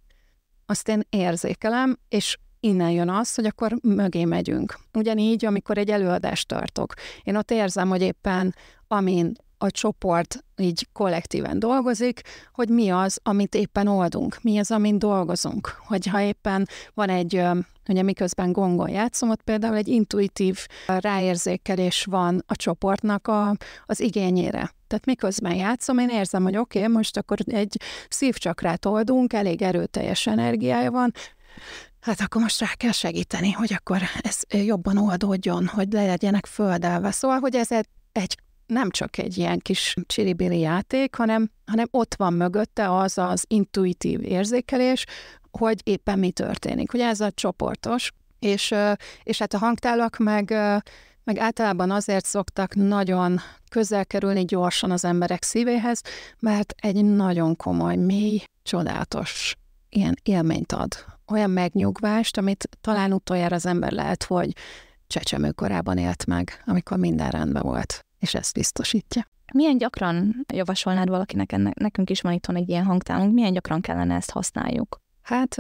azt én érzékelem, és innen jön az, hogy akkor mögé megyünk. Ugyanígy, amikor egy előadást tartok, én ott érzem, hogy éppen amin a csoport így kollektíven dolgozik, hogy mi az, amit éppen oldunk, mi az, amin dolgozunk. Hogyha éppen van egy, ugye miközben gongol játszom, ott például egy intuitív ráérzékelés van a csoportnak a, az igényére. Tehát miközben játszom, én érzem, hogy oké, okay, most akkor egy szívcsakrát oldunk, elég erőteljes energiája van, hát akkor most rá kell segíteni, hogy akkor ez jobban oldódjon, hogy le legyenek földelve. Szóval, hogy ez egy nem csak egy ilyen kis csiribili játék, hanem, hanem ott van mögötte az az intuitív érzékelés, hogy éppen mi történik. Ugye ez a csoportos, és, és hát a hangtálak meg, meg általában azért szoktak nagyon közel kerülni gyorsan az emberek szívéhez, mert egy nagyon komoly, mély, csodálatos ilyen élményt ad. Olyan megnyugvást, amit talán utoljára az ember lehet, hogy csecsemőkorában élt meg, amikor minden rendben volt és ezt biztosítja. Milyen gyakran javasolnád valakinek, ennek, nekünk is van itthon egy ilyen hangtálunk, milyen gyakran kellene ezt használjuk? Hát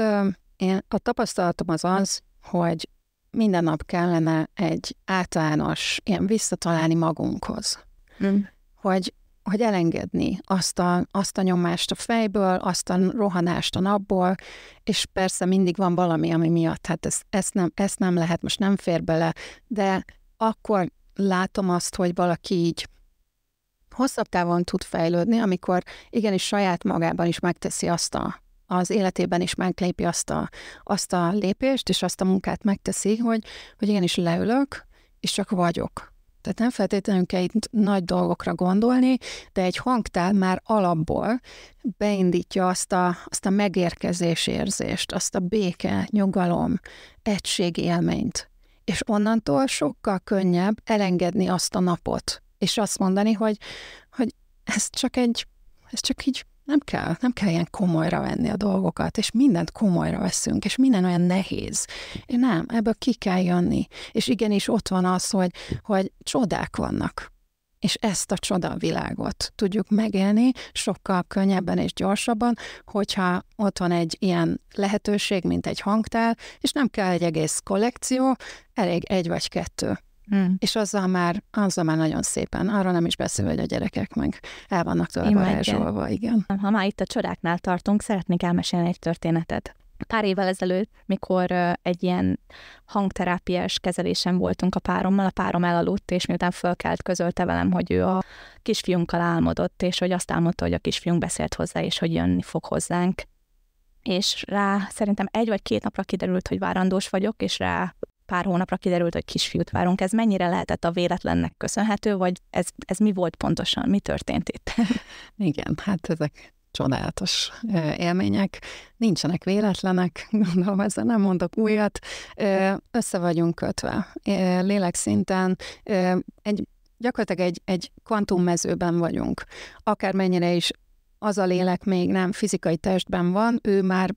én, a tapasztalatom az az, hogy minden nap kellene egy általános, ilyen visszatalálni magunkhoz. Mm. Hogy, hogy elengedni azt a, azt a nyomást a fejből, azt a rohanást a napból, és persze mindig van valami, ami miatt, hát ezt, ez nem, ezt nem lehet, most nem fér bele, de akkor látom azt, hogy valaki így hosszabb távon tud fejlődni, amikor igenis saját magában is megteszi azt a, az életében is meglépi azt a, azt a lépést, és azt a munkát megteszi, hogy, hogy igenis leülök, és csak vagyok. Tehát nem feltétlenül kell itt nagy dolgokra gondolni, de egy hangtál már alapból beindítja azt a, azt a megérkezés érzést, azt a béke, nyugalom, egység élményt, és onnantól sokkal könnyebb elengedni azt a napot, és azt mondani, hogy, hogy ez csak egy, ez csak így nem kell, nem kell ilyen komolyra venni a dolgokat, és mindent komolyra veszünk, és minden olyan nehéz. én nem, ebből ki kell jönni. És igenis ott van az, hogy, hogy csodák vannak és ezt a csoda világot tudjuk megélni sokkal könnyebben és gyorsabban, hogyha ott van egy ilyen lehetőség, mint egy hangtál, és nem kell egy egész kollekció, elég egy vagy kettő. Hmm. És azzal már, azzal már nagyon szépen, arról nem is beszélve, hogy a gyerekek meg el vannak tőle varázsolva, igen. Ha már itt a csodáknál tartunk, szeretnék elmesélni egy történetet. Pár évvel ezelőtt, mikor egy ilyen hangterápiás kezelésen voltunk a párommal, a párom elaludt, és miután fölkelt, közölte velem, hogy ő a kisfiunkkal álmodott, és hogy azt álmodta, hogy a kisfiunk beszélt hozzá, és hogy jönni fog hozzánk. És rá szerintem egy vagy két napra kiderült, hogy várandós vagyok, és rá pár hónapra kiderült, hogy kisfiút várunk. Ez mennyire lehetett a véletlennek köszönhető, vagy ez, ez mi volt pontosan, mi történt itt? <laughs> Igen, hát ezek csodálatos élmények, nincsenek véletlenek, <laughs> gondolom ezzel nem mondok újat, össze vagyunk kötve lélekszinten, egy, gyakorlatilag egy, egy kvantummezőben vagyunk. Akármennyire is az a lélek még nem fizikai testben van, ő már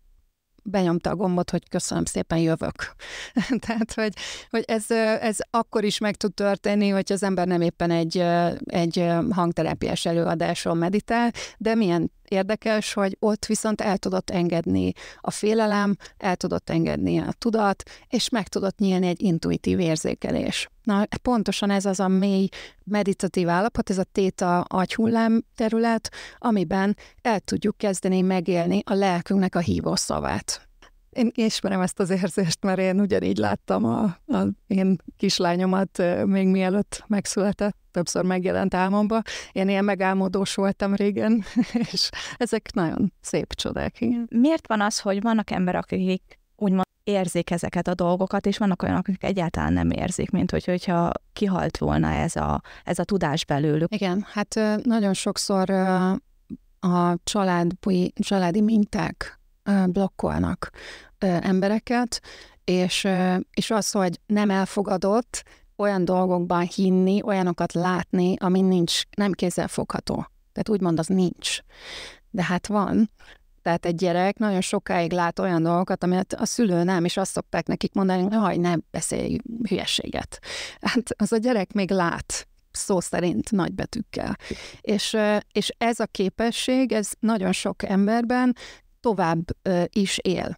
benyomta a gombot, hogy köszönöm szépen, jövök. <laughs> Tehát, hogy, hogy ez, ez akkor is meg tud történni, hogy az ember nem éppen egy, egy hangterápiás előadáson meditál, de milyen érdekes, hogy ott viszont el tudott engedni a félelem, el tudott engedni a tudat, és meg tudott nyílni egy intuitív érzékelés. Na, pontosan ez az a mély meditatív állapot, ez a téta agyhullám terület, amiben el tudjuk kezdeni megélni a lelkünknek a hívószavát. Én ismerem ezt az érzést, mert én ugyanígy láttam a, a én kislányomat még mielőtt megszületett, többször megjelent álmomba. Én ilyen megálmodós voltam régen, <laughs> és ezek nagyon szép csodák. Igen. Miért van az, hogy vannak emberek, akik érzik ezeket a dolgokat, és vannak olyanok, akik egyáltalán nem érzik, mint hogy, hogyha kihalt volna ez a, ez a tudás belőlük. Igen, hát nagyon sokszor a család, családi minták blokkolnak embereket, és, és az, hogy nem elfogadott olyan dolgokban hinni, olyanokat látni, ami nincs, nem kézzelfogható. Tehát úgymond az nincs. De hát van, tehát egy gyerek nagyon sokáig lát olyan dolgokat, amit a szülő nem, és azt szokták nekik mondani, hogy haj, ne beszélj hülyeséget. Hát az a gyerek még lát, szó szerint nagybetűkkel. És, és ez a képesség, ez nagyon sok emberben tovább is él.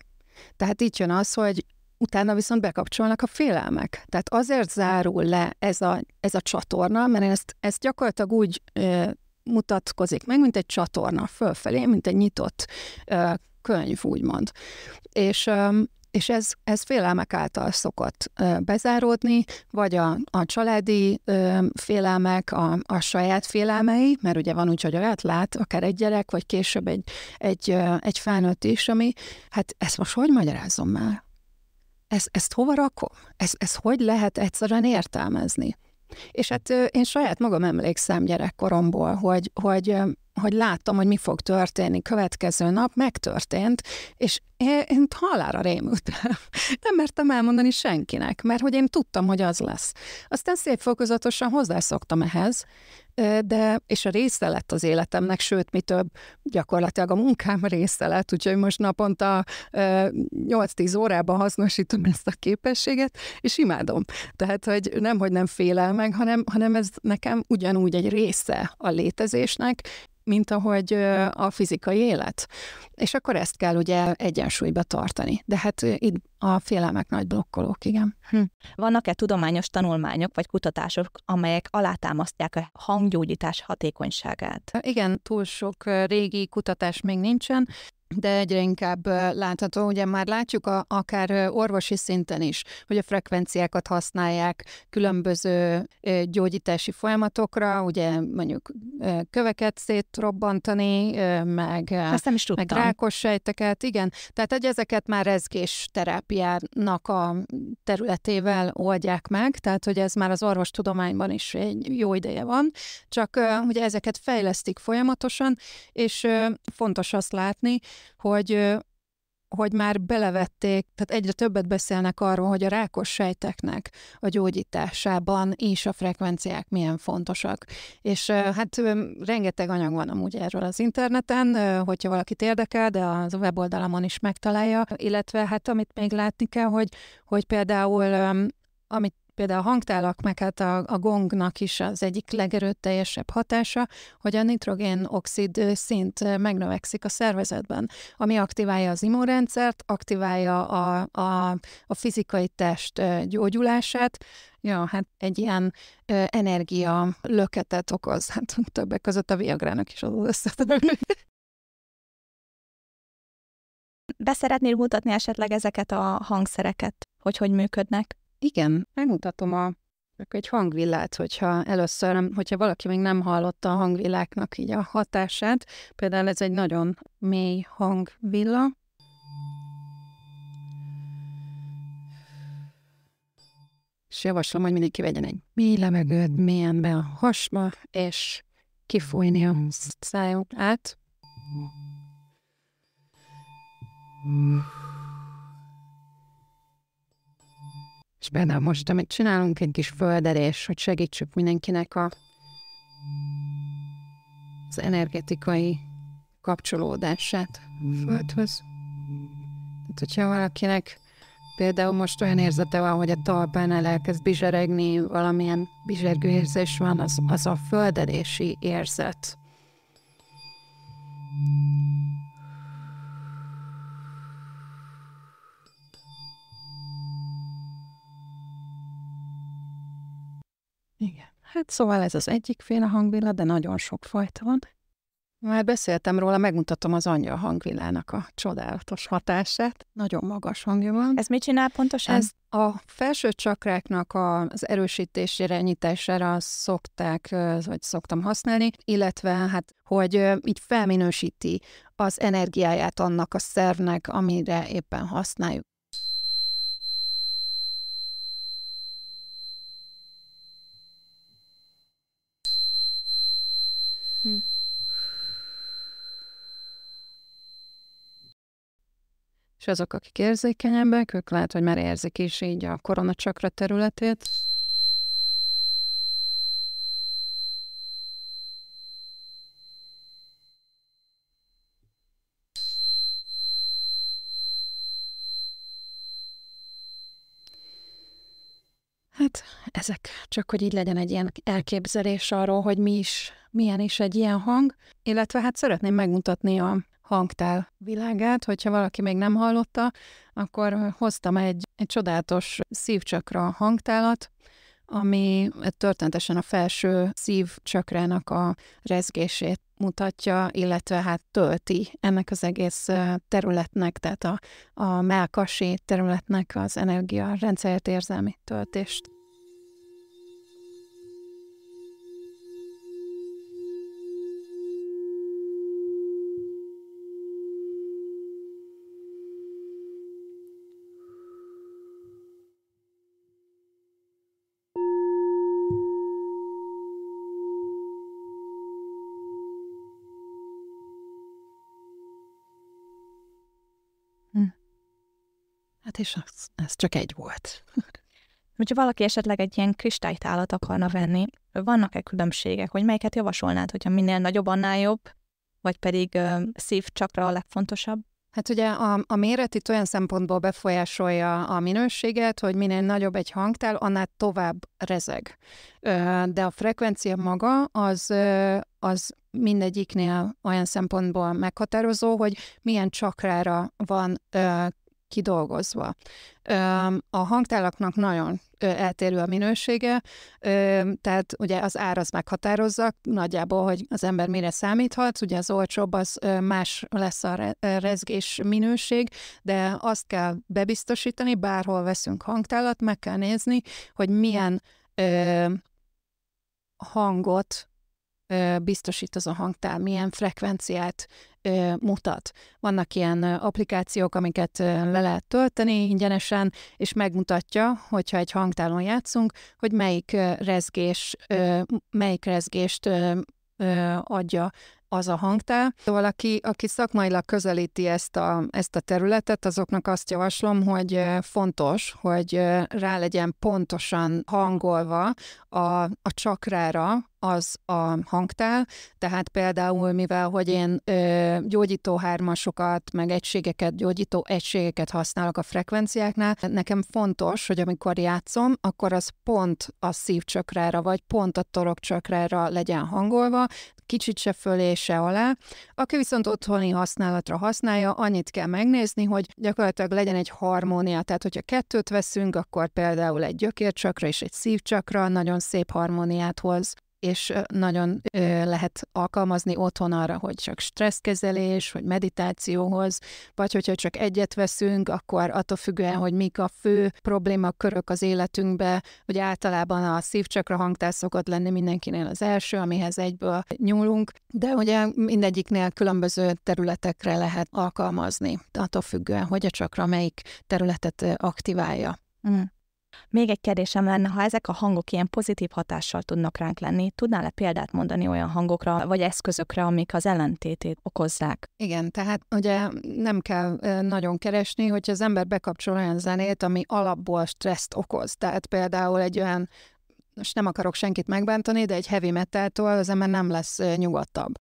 Tehát itt jön az, hogy utána viszont bekapcsolnak a félelmek. Tehát azért zárul le ez a, ez a csatorna, mert én ezt, ezt gyakorlatilag úgy mutatkozik meg, mint egy csatorna fölfelé, mint egy nyitott ö, könyv, úgymond. És ö, és ez, ez félelmek által szokott bezáródni, vagy a, a családi ö, félelmek, a, a saját félelmei, mert ugye van úgy, hogy olyat lát, akár egy gyerek, vagy később egy, egy, ö, egy felnőtt is, ami, hát ezt most hogy magyarázom már? Ezt, ezt hova rakom? Ezt, ezt hogy lehet egyszerűen értelmezni? És hát én saját magam emlékszem gyerekkoromból, hogy, hogy hogy láttam, hogy mi fog történni következő nap, megtörtént, és én halára rémültem. <laughs> Nem mertem elmondani senkinek, mert hogy én tudtam, hogy az lesz. Aztán szép fokozatosan hozzászoktam ehhez, de és a része lett az életemnek, sőt, mi több, gyakorlatilag a munkám része lett, úgyhogy most naponta 8-10 órában hasznosítom ezt a képességet, és imádom. Tehát, hogy nem, hogy nem félel meg, hanem, hanem ez nekem ugyanúgy egy része a létezésnek, mint ahogy a fizikai élet. És akkor ezt kell ugye egyensúlyba tartani. De hát itt a félelmek nagy blokkolók, igen. Hm. Vannak-e tudományos tanulmányok vagy kutatások, amelyek alátámasztják a hang öngyógyítás hatékonyságát. Igen, túl sok régi kutatás még nincsen, de egyre inkább látható, ugye már látjuk a, akár orvosi szinten is, hogy a frekvenciákat használják különböző gyógyítási folyamatokra, ugye mondjuk köveket szétrobbantani, meg, is meg rákos sejteket, igen. Tehát egy ezeket már rezgés terápiának a területével oldják meg, tehát hogy ez már az orvostudományban is egy jó ideje van, csak ugye ezeket fejlesztik folyamatosan, és fontos azt látni, hogy hogy már belevették, tehát egyre többet beszélnek arról, hogy a rákos sejteknek a gyógyításában is a frekvenciák milyen fontosak. És hát rengeteg anyag van amúgy erről az interneten, hogyha valakit érdekel, de az weboldalamon is megtalálja, illetve hát amit még látni kell, hogy, hogy például amit például a hangtálak, meg hát a, a gongnak is az egyik legerőteljesebb hatása, hogy a nitrogén oxid szint megnövekszik a szervezetben, ami aktiválja az immunrendszert, aktiválja a, a, a fizikai test gyógyulását, Ja, hát egy ilyen ö, energia löketet okoz, hát többek között a viagrának is az összetevő. Beszeretnél mutatni esetleg ezeket a hangszereket, hogy hogy működnek? Igen, megmutatom a egy hangvillát, hogyha először, hogyha valaki még nem hallotta a hangvilláknak így a hatását, például ez egy nagyon mély hangvilla. És javaslom, hogy mindig kivegyen egy mély levegőt mélyen be a hasba, és kifújni a szájunk át. Uh. És például most, amit csinálunk, egy kis földerés, hogy segítsük mindenkinek a, az energetikai kapcsolódását a mm. földhöz. Tehát, hogyha valakinek például most olyan érzete van, hogy a talpánál elkezd bizseregni, valamilyen bizsergő érzés van, az, az a földelési érzet. Hát szóval ez az egyik féle hangvilla, de nagyon sok fajta van. Már beszéltem róla, megmutatom az angyal hangvillának a csodálatos hatását. Nagyon magas hangja van. Ez mit csinál pontosan? Ez a felső csakráknak az erősítésére, nyitására szokták, vagy szoktam használni, illetve hát, hogy így felminősíti az energiáját annak a szervnek, amire éppen használjuk. Hm. És azok, akik érzékenyebbek, ők lehet, hogy már érzik is így a koronacsakra területét. ezek, csak hogy így legyen egy ilyen elképzelés arról, hogy mi is, milyen is egy ilyen hang, illetve hát szeretném megmutatni a hangtál világát, hogyha valaki még nem hallotta, akkor hoztam egy, egy csodálatos szívcsakra hangtálat, ami történetesen a felső szívcsakrának a rezgését mutatja, illetve hát tölti ennek az egész területnek, tehát a, a melkasi területnek az energia rendszerért érzelmi töltést. és az, ez csak egy volt. <laughs> Hogyha valaki esetleg egy ilyen kristálytálat akarna venni, vannak-e különbségek, hogy melyiket javasolnád, hogyha minél nagyobb, annál jobb, vagy pedig uh, szív csakra a legfontosabb? Hát ugye a, a méret itt olyan szempontból befolyásolja a minőséget, hogy minél nagyobb egy hangtál, annál tovább rezeg. De a frekvencia maga az, az mindegyiknél olyan szempontból meghatározó, hogy milyen csakrára van kidolgozva. A hangtálaknak nagyon eltérő a minősége, tehát ugye az ár az meghatározza nagyjából, hogy az ember mire számíthat, ugye az olcsóbb az más lesz a rezgés minőség, de azt kell bebiztosítani, bárhol veszünk hangtálat, meg kell nézni, hogy milyen hangot biztosít az a hangtál, milyen frekvenciát mutat. Vannak ilyen applikációk, amiket le lehet tölteni ingyenesen, és megmutatja, hogyha egy hangtálon játszunk, hogy melyik, rezgés, melyik rezgést adja az a hangtál. valaki szóval aki, aki szakmailag közelíti ezt a, ezt a területet, azoknak azt javaslom, hogy fontos, hogy rá legyen pontosan hangolva a, a csakrára, az a hangtál, tehát például mivel, hogy én ö, gyógyító hármasokat, meg egységeket, gyógyító egységeket használok a frekvenciáknál, nekem fontos, hogy amikor játszom, akkor az pont a szívcsökrára, vagy pont a torokcsökrára legyen hangolva, kicsit se fölé, se alá. Aki viszont otthoni használatra használja, annyit kell megnézni, hogy gyakorlatilag legyen egy harmónia, tehát hogyha kettőt veszünk, akkor például egy gyökércsakra és egy szívcsakra nagyon szép harmóniát hoz és nagyon lehet alkalmazni otthon arra, hogy csak stresszkezelés, hogy meditációhoz, vagy hogyha csak egyet veszünk, akkor attól függően, hogy mik a fő problémakörök az életünkbe, hogy általában a szívcsakra hangtár szokott lenni mindenkinél az első, amihez egyből nyúlunk, de ugye mindegyiknél különböző területekre lehet alkalmazni, attól függően, hogy a csakra melyik területet aktiválja. Mm. Még egy kérdésem lenne, ha ezek a hangok ilyen pozitív hatással tudnak ránk lenni, tudnál-e példát mondani olyan hangokra vagy eszközökre, amik az ellentétét okozzák? Igen, tehát ugye nem kell nagyon keresni, hogyha az ember bekapcsol olyan zenét, ami alapból stresszt okoz. Tehát például egy olyan most nem akarok senkit megbántani, de egy heavy metaltól az ember nem lesz nyugodtabb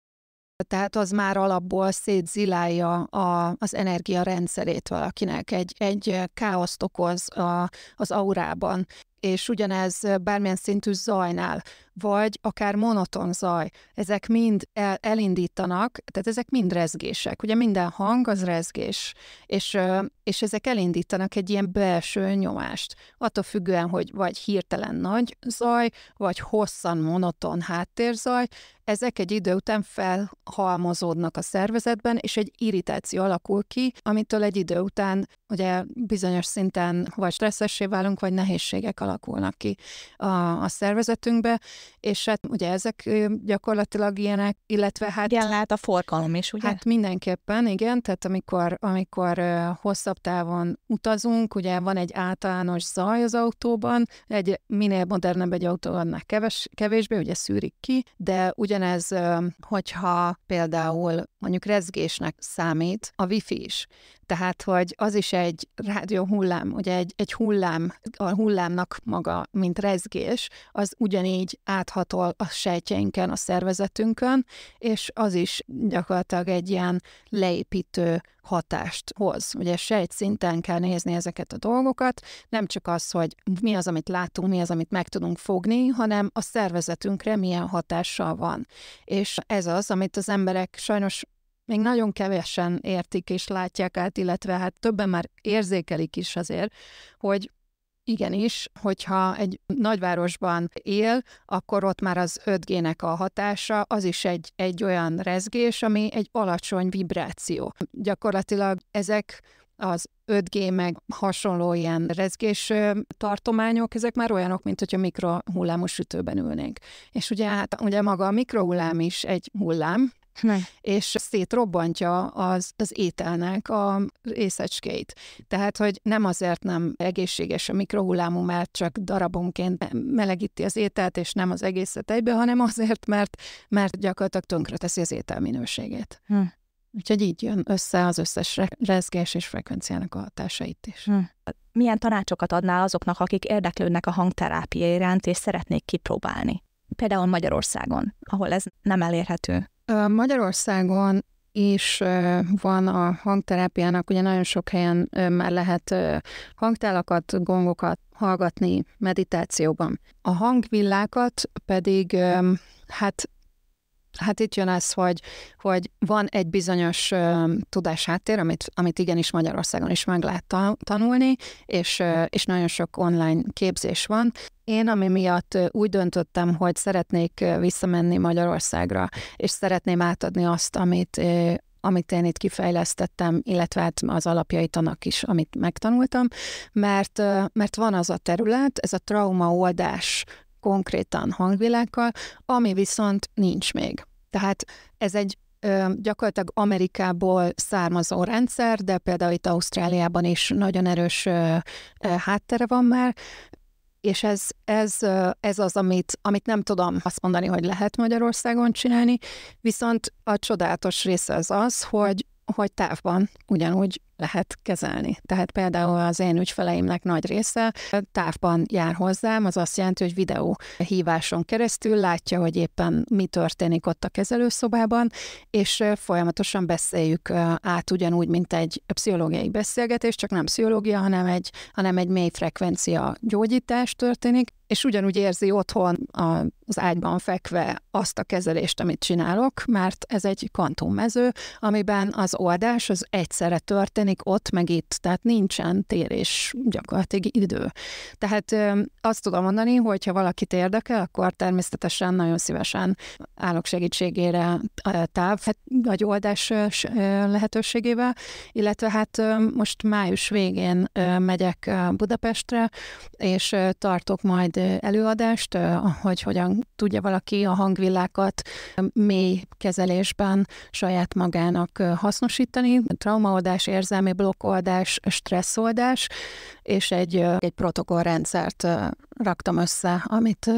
tehát az már alapból szétzilálja a, az energiarendszerét valakinek, egy, egy káoszt okoz a, az aurában és ugyanez bármilyen szintű zajnál, vagy akár monoton zaj, ezek mind el, elindítanak, tehát ezek mind rezgések. Ugye minden hang az rezgés, és, és ezek elindítanak egy ilyen belső nyomást. Attól függően, hogy vagy hirtelen nagy zaj, vagy hosszan monoton háttérzaj, ezek egy idő után felhalmozódnak a szervezetben, és egy irritáció alakul ki, amitől egy idő után ugye bizonyos szinten vagy stresszessé válunk, vagy nehézségek alakulnak alakulnak ki a, a szervezetünkbe, és hát ugye ezek gyakorlatilag ilyenek, illetve hát... Igen, lát a forgalom is, ugye? Hát mindenképpen, igen, tehát amikor, amikor hosszabb távon utazunk, ugye van egy általános zaj az autóban, egy minél modernebb egy autó, annál keves, kevésbé, ugye szűrik ki, de ugyanez, hogyha például mondjuk rezgésnek számít a wifi is, tehát, hogy az is egy rádió hullám, ugye egy, egy hullám, a hullámnak maga, mint rezgés, az ugyanígy áthatol a sejtjeinken, a szervezetünkön, és az is gyakorlatilag egy ilyen leépítő hatást hoz. Ugye sejt szinten kell nézni ezeket a dolgokat, nem csak az, hogy mi az, amit látunk, mi az, amit meg tudunk fogni, hanem a szervezetünkre milyen hatással van. És ez az, amit az emberek sajnos még nagyon kevesen értik és látják át, illetve hát többen már érzékelik is azért, hogy Igenis, hogyha egy nagyvárosban él, akkor ott már az 5G-nek a hatása, az is egy, egy olyan rezgés, ami egy alacsony vibráció. Gyakorlatilag ezek az 5G meg hasonló ilyen rezgés tartományok, ezek már olyanok, mint hogy a mikrohullámos sütőben ülnénk. És ugye, hát, ugye maga a mikrohullám is egy hullám, és szétrobbantja az, az ételnek a részecskéit. Tehát, hogy nem azért nem egészséges a mikrohullámú, mert csak darabonként melegíti az ételt, és nem az egészet egybe, hanem azért, mert, mert gyakorlatilag teszi az étel minőségét. Hm. Úgyhogy így jön össze az összes rezgés és frekvenciának a hatásait is. Hm. Milyen tanácsokat adnál azoknak, akik érdeklődnek a hangterápia iránt, és szeretnék kipróbálni? Például Magyarországon, ahol ez nem elérhető. Magyarországon is van a hangterápiának, ugye nagyon sok helyen már lehet hangtálakat, gongokat hallgatni meditációban. A hangvillákat pedig hát Hát itt jön az, hogy, hogy van egy bizonyos ö, tudásháttér, amit, amit igenis Magyarországon is meg lehet ta- tanulni, és, uh, és nagyon sok online képzés van. Én, ami miatt úgy döntöttem, hogy szeretnék visszamenni Magyarországra, és szeretném átadni azt, amit, uh, amit én itt kifejlesztettem, illetve hát az alapjait annak is, amit megtanultam, mert, mert van az a terület, ez a traumaoldás konkrétan hangvilágkal, ami viszont nincs még. Tehát ez egy ö, gyakorlatilag Amerikából származó rendszer, de például itt Ausztráliában is nagyon erős ö, ö, háttere van már, és ez, ez, ez az, amit, amit nem tudom azt mondani, hogy lehet Magyarországon csinálni, viszont a csodálatos része az az, hogy, hogy távban ugyanúgy lehet kezelni. Tehát például az én ügyfeleimnek nagy része távban jár hozzám, az azt jelenti, hogy videó híváson keresztül látja, hogy éppen mi történik ott a kezelőszobában, és folyamatosan beszéljük át ugyanúgy, mint egy pszichológiai beszélgetés, csak nem pszichológia, hanem egy, hanem egy mély frekvencia gyógyítás történik, és ugyanúgy érzi otthon az ágyban fekve azt a kezelést, amit csinálok, mert ez egy kantummező, amiben az oldás az egyszerre történik ott meg itt, tehát nincsen térés gyakorlatilag idő. Tehát azt tudom mondani, hogy ha valakit érdekel, akkor természetesen nagyon szívesen állok segítségére táv, vagy hát oldás lehetőségével, illetve hát most május végén megyek Budapestre, és tartok majd előadást, hogy hogyan tudja valaki a hangvillákat mély kezelésben saját magának hasznosítani, traumaoldás, érzelmi blokkoldás, stresszoldás, és egy, egy protokollrendszert raktam össze, amit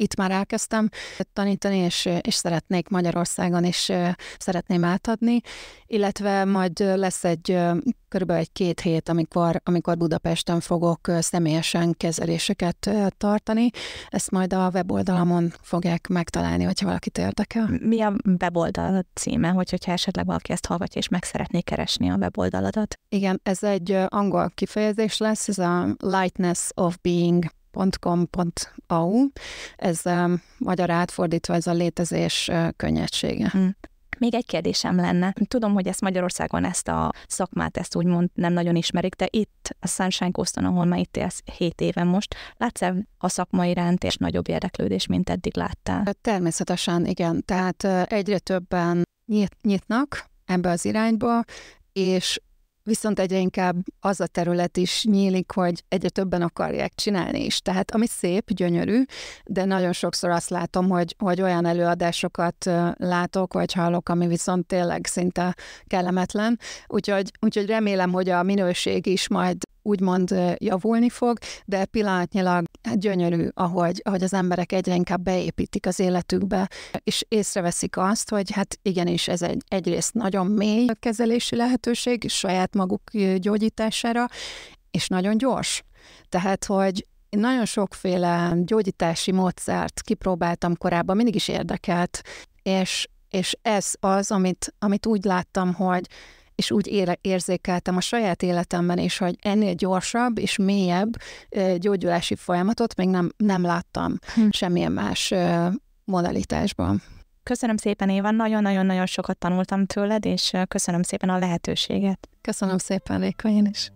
itt már elkezdtem tanítani, és, és szeretnék Magyarországon is szeretném átadni, illetve majd lesz egy körülbelül egy két hét, amikor, amikor Budapesten fogok személyesen kezeléseket tartani. Ezt majd a weboldalamon fogják megtalálni, hogyha valakit érdekel. Mi a weboldal címe, hogy, hogyha esetleg valaki ezt hallgatja és meg szeretné keresni a weboldaladat? Igen, ez egy angol kifejezés lesz, ez a lightness of being www.létezés.com.au. Ez uh, magyar átfordítva, ez a létezés uh, könnyedsége. Hmm. Még egy kérdésem lenne. Tudom, hogy ezt Magyarországon ezt a szakmát, ezt úgymond nem nagyon ismerik, de itt a Sunshine coast ahol már itt élsz 7 éve most, látsz -e a szakmai iránt és nagyobb érdeklődés, mint eddig láttál? Természetesen igen. Tehát egyre többen nyit, nyitnak ebbe az irányba, és viszont egyre inkább az a terület is nyílik, hogy egyre többen akarják csinálni is. Tehát ami szép, gyönyörű, de nagyon sokszor azt látom, hogy, hogy olyan előadásokat látok, vagy hallok, ami viszont tényleg szinte kellemetlen. Úgyhogy, úgyhogy remélem, hogy a minőség is majd úgymond javulni fog, de pillanatnyilag gyönyörű, ahogy, ahogy az emberek egyre inkább beépítik az életükbe, és észreveszik azt, hogy hát igenis ez egy, egyrészt nagyon mély kezelési lehetőség saját maguk gyógyítására, és nagyon gyors. Tehát, hogy én nagyon sokféle gyógyítási módszert kipróbáltam korábban, mindig is érdekelt, és, és ez az, amit, amit úgy láttam, hogy és úgy ére, érzékeltem a saját életemben is, hogy ennél gyorsabb és mélyebb gyógyulási folyamatot még nem, nem láttam hm. semmilyen más modalitásban. Köszönöm szépen, Éva, nagyon-nagyon-nagyon sokat tanultam tőled, és köszönöm szépen a lehetőséget. Köszönöm szépen, Réka, én is.